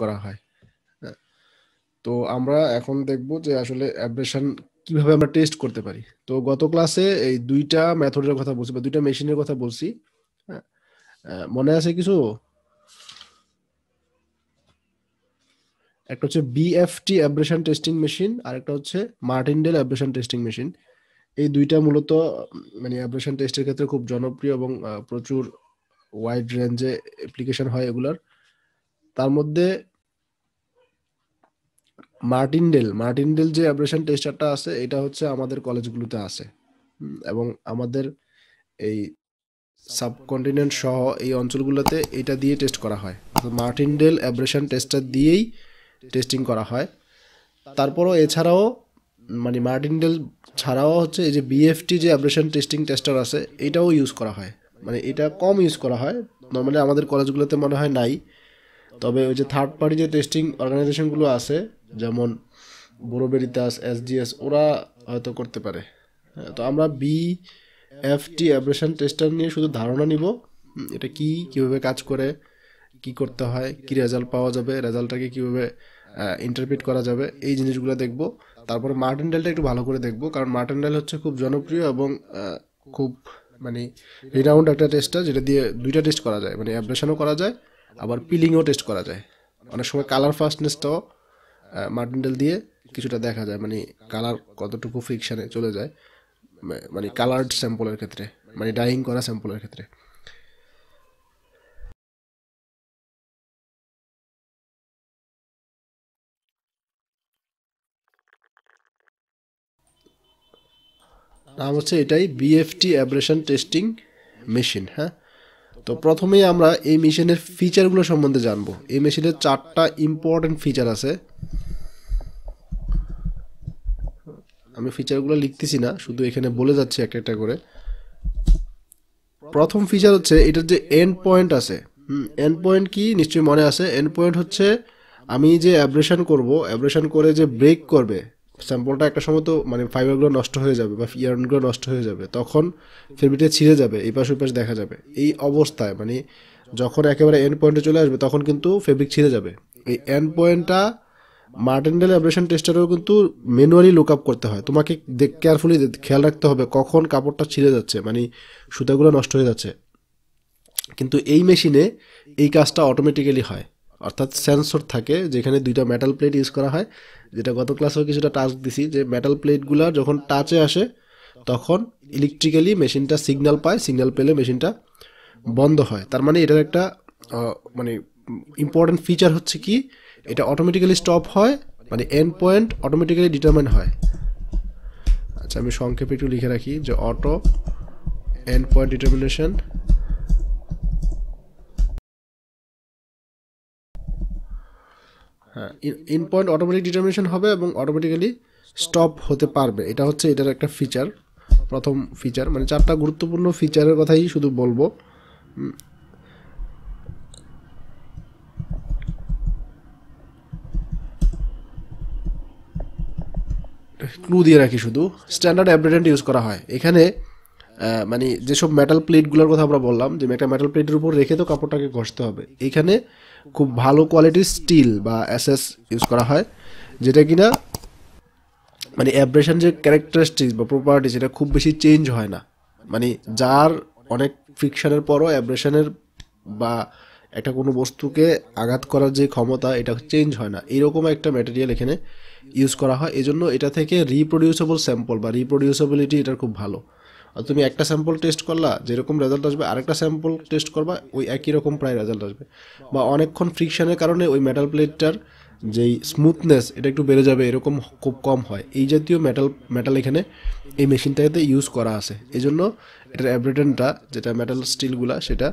করা হয় হ্যাঁ। তো আমরা এখন দেখব যে আসলে অ্যাব্রেশন কিভাবে আমরা টেস্ট করতে পারি তো গত ক্লাসে এই দুইটা মেথডের কথা বলছি বা দুইটা মেশিনের কথা বলছি হ্যাঁ। মনে আছে কিছু একটা হচ্ছে বিএফটি অ্যাব্রেশন টেস্টিং মেশিন আর একটা হচ্ছে মার্টিনডেল অ্যাব্রেশন টেস্টিং মেশিন এই দুইটা মূলত মানে অ্যাব্রেশন টেস্টের ক্ষেত্রে খুব জনপ্রিয় এবং প্রচুর ওয়াইড রেঞ্জে অ্যাপ্লিকেশন হয় এগুলার তার মধ্যে মার্টিনডেল মার্টিনডেল যে অ্যাব্রেশন টেস্টারটা আছে এটা হচ্ছে আমাদের কলেজগুলোতে আছে এবং আমাদের এই সাবকন্টিনেন্ট সহ এই অঞ্চলগুলোতে এটা দিয়ে টেস্ট করা হয় অর্থাৎ মার্টিনডেল অ্যাব্রেশন টেস্টার দিয়েই টেস্টিং করা হয় তারপরও এছাড়াও মানে মার্টিনডেল ছাড়াও হচ্ছে এই যে বিএফটি যে অ্যাব্রেশন টেস্টিং টেস্টার আছে এটাও ইউজ করা হয় মানে এটা কম ইউজ করা হয় নর্মালি আমাদের কলেজগুলোতে মনে হয় নাই তবে ওই যে থার্ড পার্টি যে টেস্টিং অর্গানাইজেশনগুলো আছে যেমন বোরোবেরিতাস এসডিএস ওরা হয়তো করতে পারে হ্যাঁ, তো আমরা B F T abrasion tester নিয়ে শুধু ধারণা নিব এটা কি কিভাবে কাজ করে কি করতে হয় কি রেজাল্ট পাওয়া যাবে রেজাল্টটাকে কিভাবে ইন্টারপ্রিট করা যাবে এই জিনিসগুলো দেখব তারপরে মার্টেন ডেলটা একটু ভালো করে দেখব কারণ মার্টেন ডেল হচ্ছে খুব জনপ্রিয় এবং খুব মানে রিনাউন্ড একটা টেস্টটা যেটা দিয়ে দুইটা টেস্ট করা যায় মানে অ্যাব্রেশনও করা যায় আবার পিলিংও টেস্ট করা যায় অনেক সময় কালার ফাস্টনেসটাও মার্টিনডেল দিয়ে কিছুটা দেখা যায় মানে কালার কতটুকু ফিকশানে চলে যায় মানে কালার্ড স্যাম্পলের ক্ষেত্রে মানে ডাইং করা স্যাম্পলের ক্ষেত্রে নাম হচ্ছে এটাই বিএফটি অ্যাব্রেশন টেস্টিং মেশিন হ্যাঁ তো প্রথমেই আমরা এই মেশিনের ফিচারগুলো সম্বন্ধে জানবো এই মেশিনের চারটা ইম্পর্টেন্ট ফিচার আছে আমি ফিচারগুলো লিখতেছি না শুধু এখানে বলে যাচ্ছি একটা একটা করে প্রথম ফিচার হচ্ছে এটার যে এন্ড পয়েন্ট আছে এন্ড পয়েন্ট কি নিশ্চয়ই মনে আছে এন্ড পয়েন্ট হচ্ছে আমি যে অ্যাব্রেশন করব অ্যাব্রেশন করে যে ব্রেক করবে স্যাম্পলটা একটা সময় তো মানে ফাইবারগুলো নষ্ট হয়ে যাবে বা ইয়ারনগুলো নষ্ট হয়ে যাবে তখন ফেব্রিকটা ছিঁড়ে যাবে এই পাশ ওই পাশ দেখা যাবে এই অবস্থায় মানে যখন একেবারে এন্ড পয়েন্টে চলে আসবে তখন কিন্তু ফেব্রিক ছিঁড়ে যাবে এই এন্ড পয়েন্টটা মার্টেন্ডেল অ্যাব্রেশন টেস্টারেও কিন্তু ম্যানুয়ালি লুক আপ করতে হয় তোমাকে দেখ কেয়ারফুলি খেয়াল রাখতে হবে কখন কাপড়টা ছিঁড়ে যাচ্ছে মানে সুতাগুলো নষ্ট হয়ে যাচ্ছে কিন্তু এই মেশিনে এই কাজটা অটোমেটিক্যালি হয় অর্থাৎ সেন্সর থাকে যেখানে দুইটা মেটাল প্লেট ইউজ করা হয় যেটা গত ক্লাসেও কিছুটা টাচ দিছি যে মেটাল প্লেটগুলো যখন টাচে আসে তখন ইলেকট্রিক্যালি মেশিনটা সিগন্যাল পায় সিগন্যাল পেলে মেশিনটা বন্ধ হয় তার মানে এটার একটা মানে ইম্পর্টেন্ট ফিচার হচ্ছে কি এটা অটোমেটিক্যালি স্টপ হয় মানে এন্ড পয়েন্ট অটোমেটিক্যালি ডিটারমাইন হয় আচ্ছা আমি সংক্ষেপে একটু লিখে রাখি যে অটো এন্ড পয়েন্ট ডিটারমিনেশন হ্যাঁ ইন পয়েন্ট অটোমেটিক ডিটারমিনেশন হবে এবং অটোমেটিক্যালি স্টপ হতে পারবে এটা হচ্ছে এটার একটা ফিচার প্রথম ফিচার মানে চারটা গুরুত্বপূর্ণ ফিচারের কথাই শুধু বলবো ক্লু দিয়ে রাখি শুধু স্ট্যান্ডার্ড অ্যাপ্রেডেন্ট ইউজ করা হয় এখানে মানে যেসব মেটাল প্লেটগুলোর কথা আমরা বললাম যে একটা মেটাল প্লেটের উপর রেখে তো কাপড়টাকে ঘষতে হবে এখানে খুব ভালো কোয়ালিটির স্টিল বা অ্যাসেস ইউজ করা হয় যেটা কিনা মানে অ্যাব্রেশন যে ক্যারেক্টারিস্টিক বা প্রপার্টি সেটা খুব বেশি চেঞ্জ হয় না মানে যার অনেক ফ্রিকশনের পরও অ্যাব্রেশনের বা একটা কোনো বস্তুকে আঘাত করার যে ক্ষমতা এটা চেঞ্জ হয় না এরকম একটা ম্যাটেরিয়াল এখানে ইউজ করা হয় এজন্য এটা থেকে রিপ্রোডিউসেবল স্যাম্পল বা রিপ্রোডিউসেবিলিটি এটার খুব ভালো আর তুমি একটা স্যাম্পল টেস্ট করলা যেরকম রেজাল্ট আসবে আরেকটা স্যাম্পল টেস্ট করবা ওই একই রকম প্রায় রেজাল্ট আসবে বা অনেকক্ষণ ফ্রিকশনের কারণে ওই মেটাল প্লেটটার যেই স্মুথনেস এটা একটু বেড়ে যাবে এরকম খুব কম হয় এই জাতীয় মেটাল মেটাল এখানে এই মেশিনটাতে ইউজ করা আছে এই জন্য এটার অ্যাব্রেটনটা যেটা মেটাল স্টিলগুলা সেটা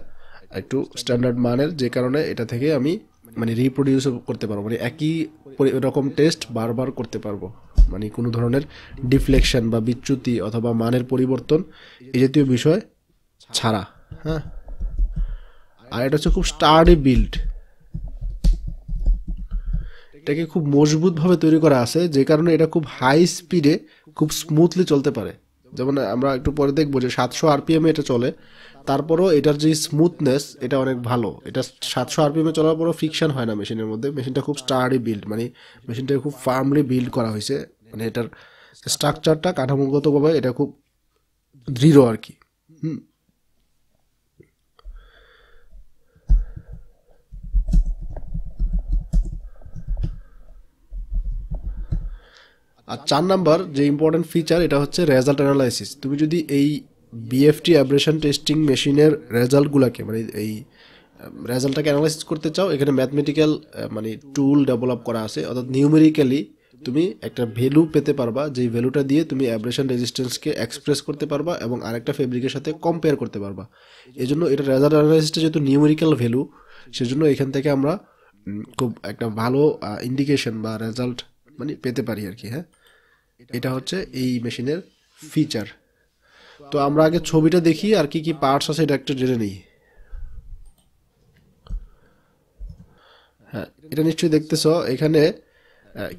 একটু স্ট্যান্ডার্ড মানের যে কারণে এটা থেকে আমি মানে রিপ্রোডিউস করতে পারবো মানে একই রকম টেস্ট বারবার করতে পারবো মানে কোনো ধরনের ডিফ্লেকশন বা বিচ্যুতি অথবা মানের পরিবর্তন এ জাতীয় বিষয় ছাড়া হ্যাঁ আর এটা হচ্ছে খুব স্টার্ডি বিল্ড এটাকে খুব মজবুতভাবে তৈরি করা আছে যে কারণে এটা খুব হাই স্পিডে খুব স্মুথলি চলতে পারে যেমন আমরা একটু পরে দেখবো যে সাতশো আরপিএমে এটা চলে তারপরও এটার যে স্মুথনেস এটা অনেক ভালো এটা সাতশো আরপিএমে চলার পরও ফিকশান হয় না মেশিনের মধ্যে মেশিনটা খুব স্টার্ডি বিল্ড মানে মেশিনটা খুব ফার্মলি বিল্ড করা হয়েছে মানে এটার স্ট্রাকচারটা কাঠামোগতভাবে এটা খুব দৃঢ় আর কি হুম আর চার নাম্বার যে ইম্পর্টেন্ট ফিচার এটা হচ্ছে রেজাল্ট অ্যানালাইসিস তুমি যদি এই বিএফটি অ্যাব্রেশন টেস্টিং মেশিনের রেজাল্টগুলোকে মানে এই রেজাল্টটাকে অ্যানালাইসিস করতে চাও এখানে ম্যাথমেটিক্যাল মানে টুল ডেভেলপ করা আছে অর্থাৎ নিউমেরিক্যালি তুমি একটা ভ্যালু পেতে পারবা যেই ভ্যালুটা দিয়ে তুমি অ্যাব্রেশন রেজিস্ট্যান্সকে এক্সপ্রেস করতে পারবা এবং আরেকটা ফেব্রিকের সাথে কম্পেয়ার করতে পারবা এই জন্য এটা রেজাল্ট অ্যানালাইসিসটা যেহেতু নিউমেরিক্যাল ভ্যালু সেজন্য এখান থেকে আমরা খুব একটা ভালো ইন্ডিকেশন বা রেজাল্ট মানে পেতে পারি আর কি হ্যাঁ এটা হচ্ছে এই মেশিনের ফিচার তো আমরা আগে ছবিটা দেখি আর কি কি পার্টস আছে এটা একটা জেনে নিই হ্যাঁ এটা নিশ্চয়ই দেখতেছ এখানে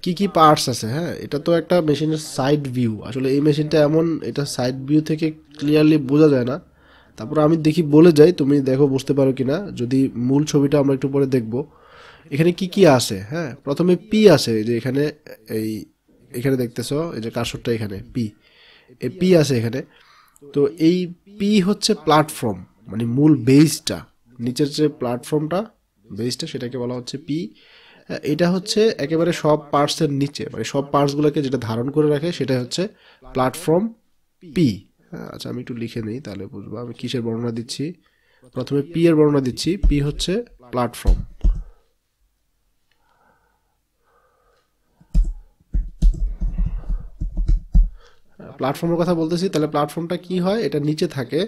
কি কি পার্টস আছে হ্যাঁ এটা তো একটা মেশিনের সাইড ভিউ আসলে এই মেশিনটা এমন এটা সাইড ভিউ থেকে ক্লিয়ারলি বোঝা যায় না তারপর আমি দেখি বলে যাই তুমি দেখো বুঝতে পারো কি না যদি মূল ছবিটা আমরা একটু পরে দেখব এখানে কি কি আছে হ্যাঁ প্রথমে পি আছে যে এখানে এই এখানে দেখতেছ এই যে কারশটটা এখানে পি এই পি আছে এখানে তো এই পি হচ্ছে প্ল্যাটফর্ম মানে মূল বেসটা নিচের যে প্ল্যাটফর্মটা বেসটা সেটাকে বলা হচ্ছে পি এটা হচ্ছে একেবারে সব পার্টসের নিচে মানে সব পার্টসগুলোকে যেটা ধারণ করে রাখে সেটা হচ্ছে প্ল্যাটফর্ম পি আচ্ছা আমি একটু লিখে নিই তাহলে বুঝবো আমি কিসের বর্ণনা দিচ্ছি প্রথমে পি এর বর্ণনা দিচ্ছি পি হচ্ছে প্ল্যাটফর্ম প্ল্যাটফর্মের কথা বলতেছি তাহলে প্ল্যাটফর্মটা কি হয় এটা নিচে থাকে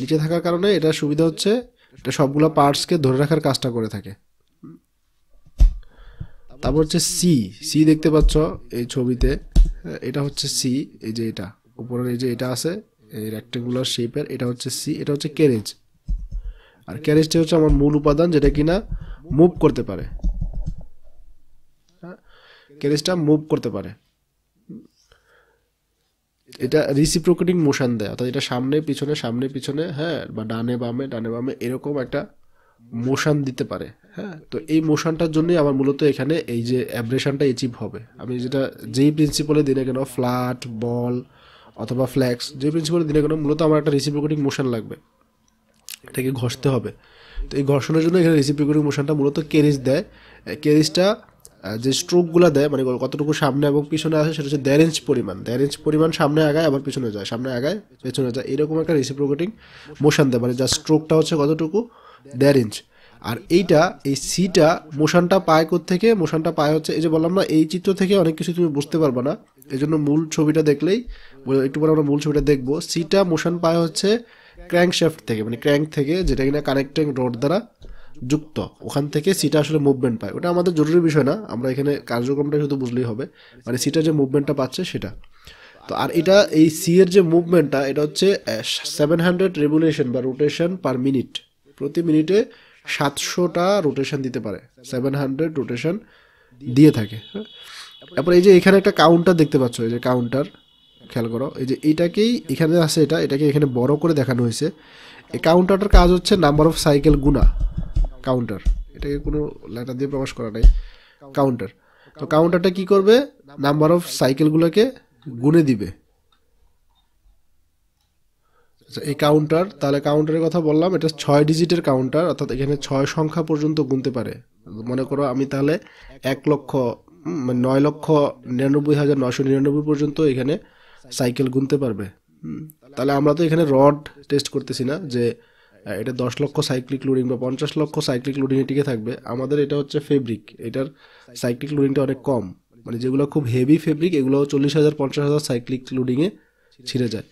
নিচে থাকার কারণে এটা সুবিধা হচ্ছে এটা সবগুলো পার্টসকে ধরে রাখার কাজটা করে থাকে তারপর হচ্ছে সি সি দেখতে পাচ্ছ এই ছবিতে এটা হচ্ছে সি এই যে এটা উপরের এই যে এটা আছে এই রেক্টেঙ্গুলার শেপের এটা হচ্ছে সি এটা হচ্ছে ক্যারেজ আর ক্যারেজটি হচ্ছে আমার মূল উপাদান যেটা কিনা মুভ করতে পারে ক্যারেজটা মুভ করতে পারে এটা রিসিপ্রোকেটিং মোশন দেয় অর্থাৎ এটা সামনে পিছনে সামনে পিছনে হ্যাঁ বা ডানে বামে ডানে বামে এরকম একটা মোশন দিতে পারে হ্যাঁ তো এই মোশনটার জন্যই আমার মূলত এখানে এই যে অ্যাব্রেশনটা এচিভ হবে আমি যেটা যেই প্রিন্সিপালে দিনে কেন ফ্ল্যাট বল অথবা ফ্ল্যাক্স যে প্রিন্সিপালে দিনে কেন মূলত আমার একটা রিসিপ্রোকেটিং মোশন লাগবে এটাকে ঘষতে হবে তো এই ঘর্ষণের জন্য এখানে রিসিপ্রোকেটিং মোশনটা মূলত কেরিস দেয় কেরিসটা যে স্ট্রোকগুলো দেয় মানে কতটুকু সামনে এবং পিছনে আসে সেটা হচ্ছে দেড় ইঞ্চ পরিমাণ দেড় ইঞ্চ পরিমাণ সামনে আগায় আবার পিছনে যায় সামনে আগায় পেছনে যায় এরকম একটা রিসিপ্রোকেটিং মোশন দেয় মানে যার স্ট্রোকটা হচ্ছে কতটুকু দেড় ইঞ্চ আর এইটা এই সিটা মোশনটা পায় থেকে মোশনটা পায় হচ্ছে এই যে বললাম না এই চিত্র থেকে অনেক কিছু তুমি বুঝতে পারবে না এই জন্য মূল ছবিটা দেখলেই একটু পরে আমরা মূল ছবিটা দেখবো সিটা মোশন পায় হচ্ছে ক্র্যাঙ্ক শেফট থেকে মানে ক্র্যাঙ্ক থেকে যেটা কিনা কানেক্টিং রোড দ্বারা যুক্ত ওখান থেকে সিটা আসলে মুভমেন্ট পায় ওটা আমাদের জরুরি বিষয় না আমরা এখানে কার্যক্রমটা শুধু বুঝলেই হবে মানে সিটা যে মুভমেন্টটা পাচ্ছে সেটা তো আর এটা এই সি এর যে মুভমেন্টটা এটা হচ্ছে সেভেন হান্ড্রেড রেভুলেশন বা রোটেশন পার মিনিট প্রতি মিনিটে সাতশোটা রোটেশন দিতে পারে সেভেন হান্ড্রেড রোটেশন দিয়ে থাকে তারপর হ্যাঁ? এই যে এখানে একটা কাউন্টার দেখতে পাচ্ছ এই যে কাউন্টার খেয়াল করো এই যে এটাকেই এখানে আছে এটা এটাকে এখানে বড় করে দেখানো হয়েছে এই কাউন্টারটার কাজ হচ্ছে নাম্বার অফ সাইকেল গুণা কাউন্টার এটাকে কোনো লেটার দিয়ে প্রকাশ করা নাই কাউন্টার তো কাউন্টারটা কি করবে নাম্বার অফ সাইকেলগুলোকে গুনে দিবে এই কাউন্টার তাহলে কাউন্টারের কথা বললাম এটা ছয় ডিজিটের কাউন্টার অর্থাৎ এখানে ছয় সংখ্যা পর্যন্ত গুনতে পারে মনে করো আমি তাহলে এক লক্ষ মানে নয় লক্ষ নিরানব্বই হাজার নশো নিরানব্বই পর্যন্ত এখানে সাইকেল গুনতে পারবে তাহলে আমরা তো এখানে রড টেস্ট করতেছি না যে এটা দশ লক্ষ সাইক্লিক লোডিং বা পঞ্চাশ লক্ষ সাইক্লিক লোডিংয়ে টিকে থাকবে আমাদের এটা হচ্ছে ফেব্রিক এটার সাইক্লিক লোডিংটা অনেক কম মানে যেগুলো খুব হেভি ফেব্রিক এগুলো চল্লিশ হাজার পঞ্চাশ হাজার সাইক্লিক লোডিংয়ে ছিঁড়ে যায়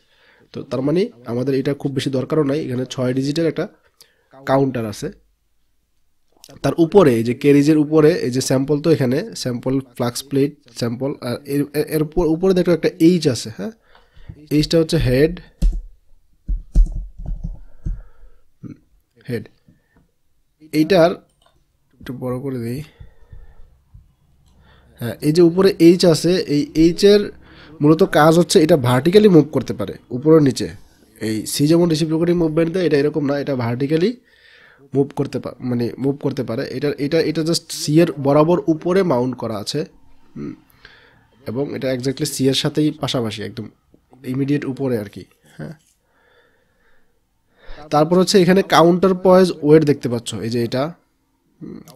তো তার মানে আমাদের এটা খুব বেশি দরকারও নাই এখানে ছয় ডিজিটের একটা কাউন্টার আছে তার উপরে এই যে ক্যারিজের উপরে এই যে স্যাম্পল তো এখানে স্যাম্পল ফ্লাক্স প্লেট স্যাম্পল আর এর উপরে দেখো একটা এইচ আছে হ্যাঁ এইচটা হচ্ছে হেড হেড এইটার একটু বড় করে দিই হ্যাঁ এই যে উপরে এইচ আছে এই এইচের এর মূলত কাজ হচ্ছে এটা ভার্টিক্যালি মুভ করতে পারে উপরের নিচে এই সি যেমন রিসিপ্রোকেটিং মুভমেন্ট দেয় এটা এরকম না এটা ভার্টিক্যালি মুভ করতে মানে মুভ করতে পারে এটা এটা এটা জাস্ট সি এর বরাবর উপরে মাউন্ট করা আছে এবং এটা একজাক্টলি সি এর সাথেই পাশাপাশি একদম ইমিডিয়েট উপরে আর কি হ্যাঁ তারপর হচ্ছে এখানে কাউন্টার পয়েজ ওয়েট দেখতে পাচ্ছ এই যে এটা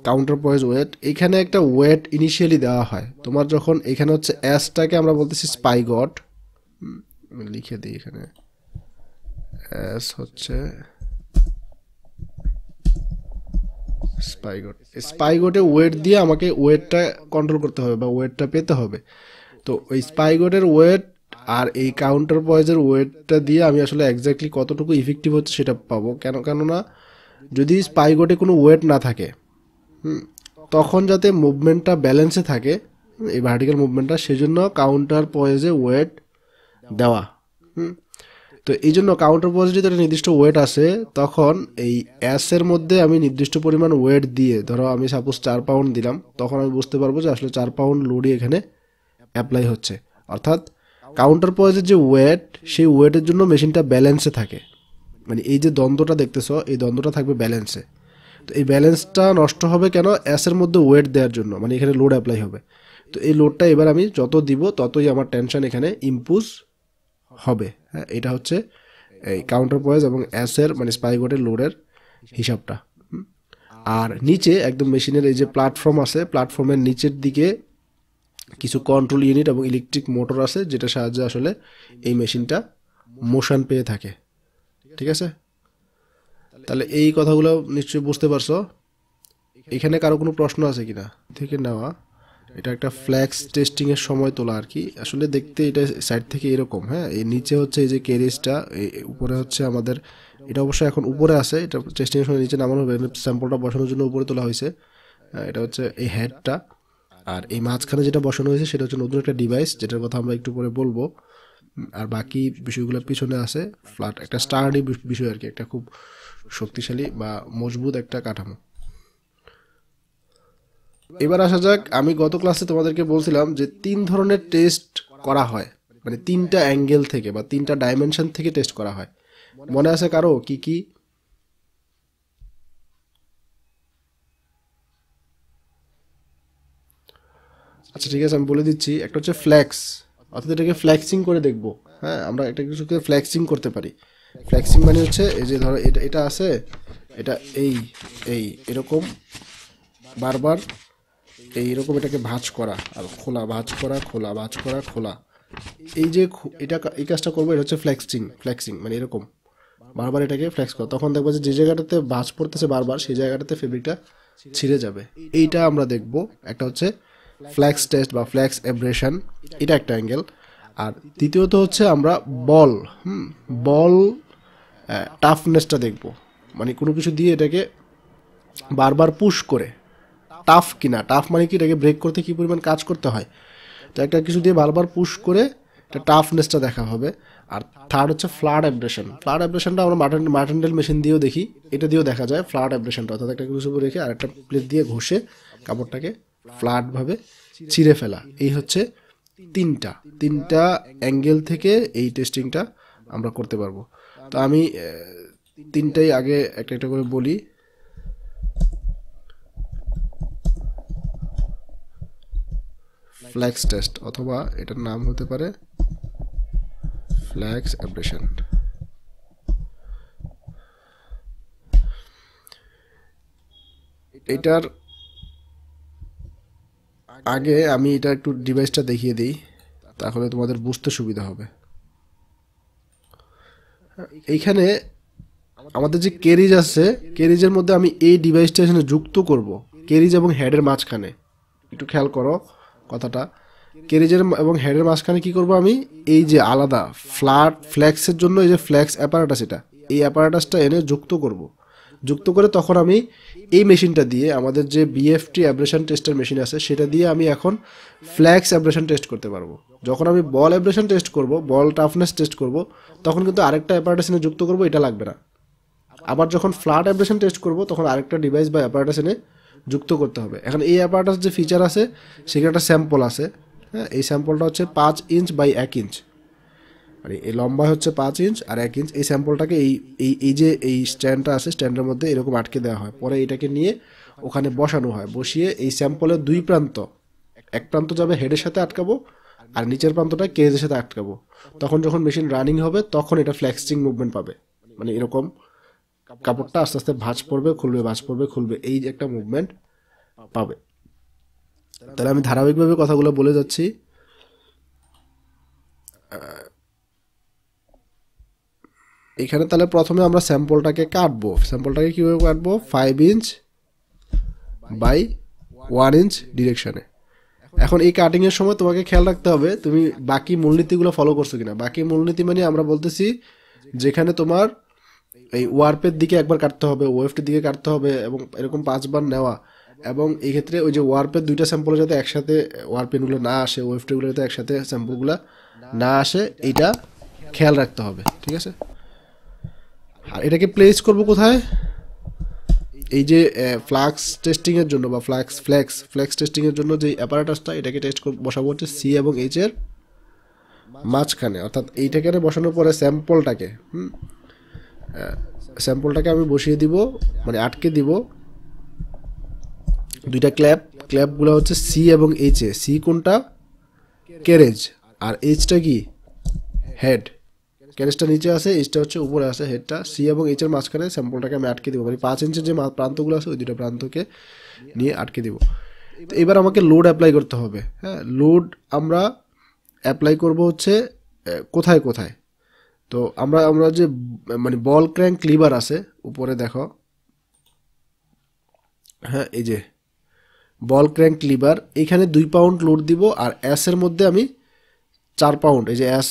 কাউন্টার পয়েস ওয়েট এখানে একটা ওয়েট ইনিশিয়ালি দেওয়া হয় তোমার যখন এখানে হচ্ছে অ্যাসটাকে আমরা বলতেছি স্পাইগট লিখে দিই এখানে অ্যাস হচ্ছে স্পাইগট স্পাইগটে ওয়েট দিয়ে আমাকে ওয়েটটা কন্ট্রোল করতে হবে বা ওয়েটটা পেতে হবে তো ওই স্পাইগটের ওয়েট আর এই কাউন্টার পয়েজের ওয়েটটা দিয়ে আমি আসলে একজাক্টলি কতটুকু ইফেক্টিভ হচ্ছে সেটা পাবো কেন কেননা যদি স্পাইগটে কোনো ওয়েট না থাকে তখন যাতে মুভমেন্টটা ব্যালেন্সে থাকে এই ভার্টিক্যাল মুভমেন্টটা জন্য কাউন্টার পয়েজে ওয়েট দেওয়া তো এই জন্য কাউন্টার পয়েজে যদি একটা নির্দিষ্ট ওয়েট আসে তখন এই অ্যাসের মধ্যে আমি নির্দিষ্ট পরিমাণ ওয়েট দিয়ে ধরো আমি সাপোজ চার পাউন্ড দিলাম তখন আমি বুঝতে পারবো যে আসলে চার পাউন্ড লোডই এখানে অ্যাপ্লাই হচ্ছে অর্থাৎ কাউন্টার পয়েজের যে ওয়েট সেই ওয়েটের জন্য মেশিনটা ব্যালেন্সে থাকে মানে এই যে দ্বন্দ্বটা দেখতেছ এই দ্বন্দ্বটা থাকবে ব্যালেন্সে তো এই ব্যালেন্সটা নষ্ট হবে কেন অ্যাসের মধ্যে ওয়েট দেওয়ার জন্য মানে এখানে লোড অ্যাপ্লাই হবে তো এই লোডটা এবার আমি যত দিব ততই আমার টেনশন এখানে ইম্পুজ হবে হ্যাঁ এটা হচ্ছে এই কাউন্টার পয়েজ এবং অ্যাসের মানে স্পাইগোটের লোডের হিসাবটা আর নিচে একদম মেশিনের এই যে প্ল্যাটফর্ম আছে প্ল্যাটফর্মের নিচের দিকে কিছু কন্ট্রোল ইউনিট এবং ইলেকট্রিক মোটর আছে যেটা সাহায্যে আসলে এই মেশিনটা মোশন পেয়ে থাকে ঠিক আছে তাহলে এই কথাগুলো নিশ্চয়ই বুঝতে পারছো এখানে কারো কোনো প্রশ্ন আছে কিনা থেকে নেওয়া এটা একটা ফ্ল্যাক্স টেস্টিংয়ের সময় তোলা আর কি আসলে দেখতে এটা সাইড থেকে এরকম হ্যাঁ এই নিচে হচ্ছে এই যে ক্যারেজটা উপরে হচ্ছে আমাদের এটা অবশ্যই এখন উপরে আছে এটা টেস্টিংয়ের সময় নিচে নামানো হবে স্যাম্পলটা বসানোর জন্য উপরে তোলা হয়েছে হ্যাঁ, এটা হচ্ছে এই হেডটা আর এই মাঝখানে যেটা বসানো হয়েছে সেটা হচ্ছে নতুন একটা ডিভাইস যেটার কথা আমরা একটু পরে বলবো আর বাকি বিষয়গুলো পিছনে আছে ফ্ল্যাট একটা স্টার্ডি বিষয় আর কি একটা খুব শক্তিশালী বা মজবুত একটা কাঠামো এবার আসা যাক আমি গত ক্লাসে তোমাদেরকে বলছিলাম যে তিন ধরনের টেস্ট করা হয় মানে তিনটা অ্যাঙ্গেল থেকে বা তিনটা ডাইমেনশন থেকে টেস্ট করা হয় মনে আছে কারো কি কি আচ্ছা ঠিক আছে আমি বলে দিচ্ছি একটা হচ্ছে ফ্ল্যাক্স অর্থাৎ এটাকে ফ্ল্যাক্সিং করে দেখব হ্যাঁ আমরা একটা কিছুকে ফ্ল্যাক্সিং করতে পারি ফ্ল্যাক্সিং মানে হচ্ছে এই যে ধরো এটা এটা আছে এটা এই এই এরকম বারবার এইরকম এটাকে ভাঁজ করা আর খোলা ভাঁজ করা খোলা ভাঁজ করা খোলা এই যে এটা এই কাজটা করবো এটা হচ্ছে ফ্ল্যাক্সিং ফ্ল্যাক্সিং মানে এরকম বারবার এটাকে ফ্ল্যাক্স করা তখন দেখবো যে যে জায়গাটাতে ভাঁজ পড়তেছে বারবার সেই জায়গাটাতে ফেব্রিকটা ছিঁড়ে যাবে এইটা আমরা দেখব একটা হচ্ছে ফ্ল্যাক্স টেস্ট বা ফ্ল্যাক্স অ্যাব্রেশন এটা একটা অ্যাঙ্গেল আর তৃতীয়ত হচ্ছে আমরা বল হুম বল টাফনেসটা দেখব মানে কোনো কিছু দিয়ে এটাকে বারবার পুশ করে টাফ কিনা টাফ মানে কি এটাকে ব্রেক করতে কী পরিমাণ কাজ করতে হয় তো একটা কিছু দিয়ে বারবার পুশ করে এটা টাফনেসটা দেখা হবে আর থার্ড হচ্ছে ফ্লাড অ্যাব্রেশন ফ্লাড অ্যাব্রেশনটা আমরা মার্টেন মার্টেন্ডেল মেশিন দিয়েও দেখি এটা দিয়েও দেখা যায় ফ্লাড অ্যাব্রেশনটা অর্থাৎ একটা কিছু রেখে আর একটা প্লেট দিয়ে ঘষে কাপড়টাকে ফ্লাডভাবে ছিঁড়ে ফেলা এই হচ্ছে তিনটা তিনটা অ্যাঙ্গেল থেকে এই টেস্টিংটা আমরা করতে পারবো তো আমি তিনটাই আগে একটা একটা করে বলি ফ্ল্যাক্স টেস্ট অথবা এটার নাম হতে পারে ফ্ল্যাক্স অ্যাপ্রেশন এটার আগে আমি এটা একটু ডিভাইসটা দেখিয়ে দিই তাহলে তোমাদের বুঝতে সুবিধা হবে এইখানে আমাদের যে কেরিজ আছে কেরিজের মধ্যে আমি এই ডিভাইসটা এখানে যুক্ত করব কেরিজ এবং হেডের মাঝখানে একটু খেয়াল করো কথাটা কেরিজের এবং হেডের মাঝখানে কি করব আমি এই যে আলাদা ফ্ল্যাট ফ্ল্যাক্সের জন্য এই যে ফ্ল্যাক্স অ্যাপারাটাস এটা এই অ্যাপারাটাসটা এনে যুক্ত করব যুক্ত করে তখন আমি এই মেশিনটা দিয়ে আমাদের যে বিএফটি অ্যাব্রেশন টেস্টের মেশিন আছে সেটা দিয়ে আমি এখন ফ্ল্যাক্স অ্যাব্রেশন টেস্ট করতে পারবো যখন আমি বল অ্যাব্রেশন টেস্ট করব বল টাফনেস টেস্ট করব তখন কিন্তু আরেকটা অ্যাপারেটাসিনে যুক্ত করব এটা লাগবে না আবার যখন ফ্ল্যাট অ্যাব্রেশন টেস্ট করব তখন আরেকটা ডিভাইস বা অ্যাপারেটাসিনে যুক্ত করতে হবে এখন এই অ্যাপারেটাস যে ফিচার আছে সেখানে একটা স্যাম্পল আছে হ্যাঁ এই স্যাম্পলটা হচ্ছে পাঁচ ইঞ্চ বাই এক ইঞ্চ মানে এই লম্বা হচ্ছে পাঁচ ইঞ্চ আর এক ইঞ্চ এই স্যাম্পলটাকে এই এই এই যে এই স্ট্যান্ডটা আছে স্ট্যান্ডের মধ্যে এরকম আটকে দেওয়া হয় পরে এটাকে নিয়ে ওখানে বসানো হয় বসিয়ে এই স্যাম্পলের দুই প্রান্ত এক প্রান্ত যাবে হেডের সাথে আটকাবো আর নিচের প্রান্তটা কেজের সাথে আটকাবো তখন যখন মেশিন রানিং হবে তখন এটা ফ্ল্যাক্সিং মুভমেন্ট পাবে মানে এরকম কাপড়টা আস্তে আস্তে ভাঁজ পড়বে খুলবে ভাঁজ পড়বে খুলবে এই যে একটা মুভমেন্ট পাবে তাহলে আমি ধারাবাহিকভাবে কথাগুলো বলে যাচ্ছি এখানে তাহলে প্রথমে আমরা স্যাম্পলটাকে কাটবো স্যাম্পলটাকে কীভাবে কাটবো five inch by one inch ডিরেকশানে এখন এই কাটিংয়ের সময় তোমাকে খেয়াল রাখতে হবে তুমি বাকি মূলনীতিগুলো ফলো করছো কিনা বাকি মূলনীতি মানে আমরা বলতেছি যেখানে তোমার এই ওয়ার্পের দিকে একবার কাটতে হবে ওয়েফটের দিকে কাটতে হবে এবং এরকম পাঁচবার নেওয়া এবং এই ক্ষেত্রে ওই যে ওয়ার্পের দুইটা স্যাম্পল যাতে একসাথে ওয়ারপেনগুলো না আসে ওয়েফটেগুলো যাতে একসাথে স্যাম্পলগুলো না আসে এটা খেয়াল রাখতে হবে ঠিক আছে আর এটাকে প্লেস করব কোথায় এই যে ফ্লাক্স টেস্টিংয়ের জন্য বা ফ্লাক্স ফ্ল্যাক্স ফ্ল্যাক্স টেস্টিংয়ের জন্য যে অ্যাপারেটাসটা এটাকে টেস্ট বসাবো হচ্ছে সি এবং এইচের মাঝখানে অর্থাৎ এইটাকে বসানোর পরে স্যাম্পলটাকে হুম স্যাম্পলটাকে আমি বসিয়ে দিব মানে আটকে দিব দুইটা ক্ল্যাপ ক্ল্যাপগুলো হচ্ছে সি এবং এইচে সি কোনটা ক্যারেজ আর এইচটা কি হেড ক্যারেজটা নিচে আছে এইচটা হচ্ছে উপরে আছে হেডটা সি এবং এইচের মাঝখানে স্যাম্পলটাকে আমি আটকে দেবো মানে পাঁচ ইঞ্চের যে প্রান্তগুলো আছে ওই দুটো প্রান্তকে নিয়ে আটকে দেবো এবার আমাকে লোড অ্যাপ্লাই করতে হবে হ্যাঁ লোড আমরা অ্যাপ্লাই করব হচ্ছে কোথায় কোথায় তো আমরা আমরা যে মানে বল ক্র্যাঙ্ক লিভার আছে উপরে দেখো হ্যাঁ এই যে বল ক্র্যাঙ্ক লিভার এখানে দুই পাউন্ড লোড দিব আর অ্যাসের মধ্যে আমি চার পাউন্ড এই যে অ্যাস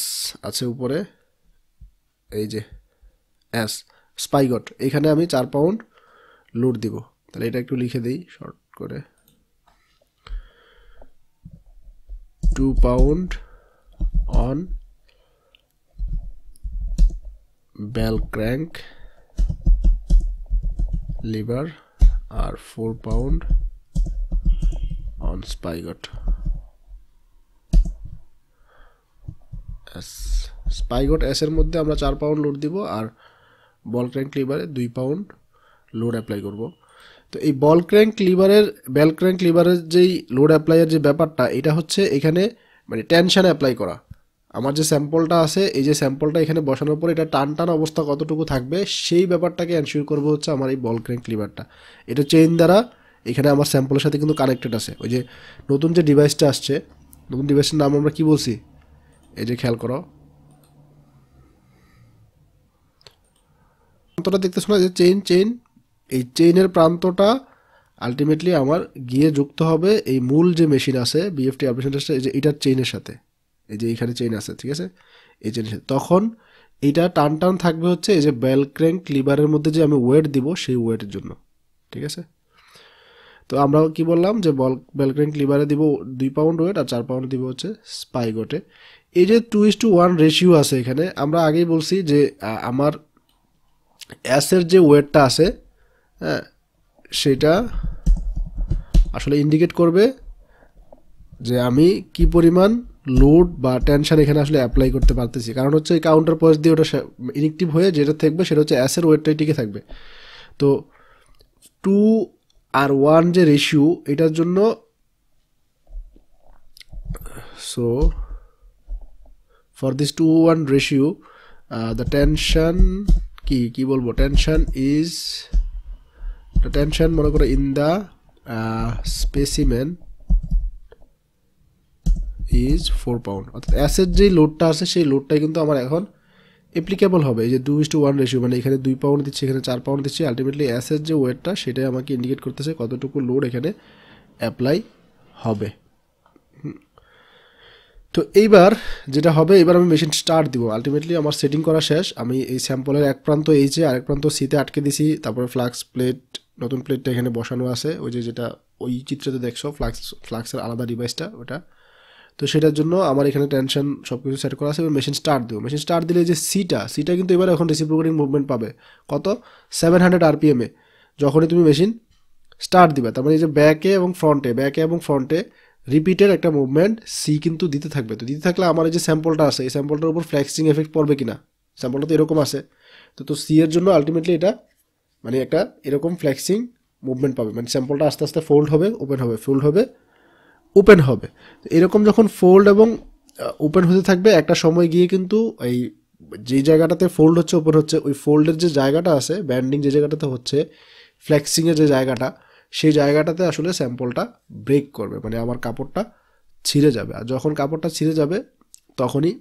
আছে উপরে এই যে অ্যাস স্পাইগট এখানে আমি চার পাউন্ড লুট দিব তাহলে এটা একটু লিখে দিই শর্ট করে two pound on bell crank lever আর four pound on spigot spigot অ্যাসের মধ্যে আমরা চার পাউন্ড লোড দিব আর বল ক্র্যাঙ্ক লিভারে দুই পাউন্ড লোড অ্যাপ্লাই করব তো এই বল ক্র্যাঙ্ক লিভারের বেল ক্র্যাঙ্ক লিভারের যেই লোড অ্যাপ্লাইয়ের যে ব্যাপারটা এটা হচ্ছে এখানে মানে টেনশান অ্যাপ্লাই করা আমার যে স্যাম্পলটা আছে এই যে স্যাম্পলটা এখানে বসানোর পর এটা টান টান অবস্থা কতটুকু থাকবে সেই ব্যাপারটাকে অ্যানশিউর করবো হচ্ছে আমার এই বল ক্র্যাঙ্ক লিভারটা এটা চেইন দ্বারা এখানে আমার স্যাম্পলের সাথে কিন্তু কানেক্টেড আছে ওই যে নতুন যে ডিভাইসটা আসছে নতুন ডিভাইসের নাম আমরা কি বলছি এই যে খেয়াল করো প্রান্তটা দেখতে শোনা যে চেইন চেইন এই চেইনের প্রান্তটা আলটিমেটলি আমার গিয়ে যুক্ত হবে এই মূল যে মেশিন আছে বিএফটি অপারেশন টেস্টে এই যে এটার চেইনের সাথে এই যে এইখানে চেইন আছে ঠিক আছে এই চেইনের সাথে তখন এটা টান টান থাকবে হচ্ছে এই যে ব্যালক্রেঙ্ক লিভারের মধ্যে যে আমি ওয়েট দিব সেই ওয়েটের জন্য ঠিক আছে তো আমরা কি বললাম যে বল ব্যালক্রেঙ্ক লিভারে দিব দুই পাউন্ড ওয়েট আর চার পাউন্ড দিব হচ্ছে স্পাইগোটে এই যে two is to one ratio আছে এখানে আমরা আগেই বলছি যে আমার অ্যাসের যে ওয়েটটা আছে হ্যাঁ সেটা আসলে ইন্ডিকেট করবে যে আমি কি পরিমাণ লোড বা টেনশন এখানে আসলে অ্যাপ্লাই করতে পারতেছি কারণ হচ্ছে এই কাউন্টার পয়েস দিয়ে ওটা ইনিকটিভ হয়ে যেটা থাকবে সেটা হচ্ছে অ্যাসের ওয়েটটাই টিকে থাকবে তো টু আর ওয়ান যে রেশিও এটার জন্য so for this two one ratio the the কি কি বলবো টেনশন ইজ টেনশন মনে করো in the specimen is four pound অর্থাৎ অ্যাসের যে লোডটা আছে সেই লোডটাই কিন্তু আমার এখন অ্যাপ্লিকেবল হবে এই যে two is to one ratio মানে এখানে দুই পাউন্ড দিচ্ছে এখানে চার পাউন্ড দিচ্ছে আলটিমেটলি অ্যাসের যে ওয়েটটা সেটাই আমাকে ইন্ডিকেট করতেছে কতটুকু লোড এখানে অ্যাপ্লাই হবে তো এইবার যেটা হবে এবার আমি মেশিন স্টার্ট দিব আলটিমেটলি আমার সেটিং করা শেষ আমি এই স্যাম্পলের এক প্রান্ত এইচে আরেক প্রান্ত সিতে আটকে দিছি তারপরে ফ্লাক্স প্লেট নতুন প্লেটটা এখানে বসানো আছে ওই যে যেটা ওই চিত্রতে দেখছো ফ্লাক্স ফ্লাক্সের আলাদা ডিভাইসটা ওটা তো সেটার জন্য আমার এখানে টেনশন সব কিছু সেট করা আছে এবার মেশিন স্টার্ট দিব মেশিন স্টার্ট দিলে যে সিটা সিটা কিন্তু এবার এখন রিসিপ্রোকেটিং মুভমেন্ট পাবে কত সেভেন হান্ড্রেড আরপিএমে যখনই তুমি মেশিন স্টার্ট দিবে তার মানে এই যে ব্যাকে এবং ফ্রন্টে ব্যাকে এবং ফ্রন্টে রিপিটের একটা মুভমেন্ট সি কিন্তু দিতে থাকবে তো দিতে থাকলে আমার যে স্যাম্পলটা আছে এই স্যাম্পলটার উপর ফ্ল্যাক্সিং এফেক্ট পড়বে কি না স্যাম্পলটা তো এরকম আছে তো তো সি এর জন্য আলটিমেটলি এটা মানে একটা এরকম ফ্ল্যাক্সিং মুভমেন্ট পাবে মানে স্যাম্পলটা আস্তে আস্তে ফোল্ড হবে ওপেন হবে ফোল্ড হবে ওপেন হবে তো এরকম যখন ফোল্ড এবং ওপেন হতে থাকবে একটা সময় গিয়ে কিন্তু এই যে জায়গাটাতে ফোল্ড হচ্ছে ওপেন হচ্ছে ওই ফোল্ডের যে জায়গাটা আছে ব্যান্ডিং যে জায়গাটাতে হচ্ছে ফ্ল্যাক্সিংয়ের যে জায়গাটা সেই জায়গাটাতে আসলে স্যাম্পলটা ব্রেক করবে মানে আমার কাপড়টা ছিঁড়ে যাবে আর যখন কাপড়টা ছিঁড়ে যাবে তখনই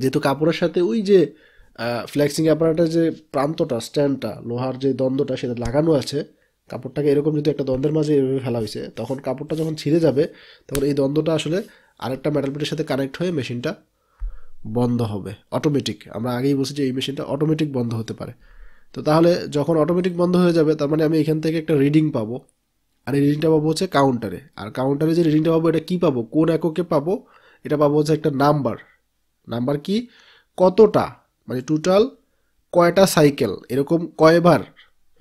যেহেতু কাপড়ের সাথে ওই যে ফ্লেক্সিং অ্যাপারেটার যে প্রান্তটা স্ট্যান্ডটা লোহার যে দ্বন্দ্বটা সেটা লাগানো আছে কাপড়টাকে এরকম যদি একটা দ্বন্দ্বের মাঝে এভাবে ফেলা হয়েছে তখন কাপড়টা যখন ছিঁড়ে যাবে তখন এই দ্বন্দ্বটা আসলে আরেকটা মেটাল প্লেটের সাথে কানেক্ট হয়ে মেশিনটা বন্ধ হবে অটোমেটিক আমরা আগেই বলছি যে এই মেশিনটা অটোমেটিক বন্ধ হতে পারে তো তাহলে যখন অটোমেটিক বন্ধ হয়ে যাবে তার মানে আমি এখান থেকে একটা রিডিং পাবো আর এই রিডিংটা পাবো হচ্ছে কাউন্টারে আর কাউন্টারে যে রিডিংটা পাবো এটা কী পাবো কোন এককে পাবো এটা পাবো হচ্ছে একটা নাম্বার নাম্বার কি কতটা মানে টোটাল কয়টা সাইকেল এরকম কয়বার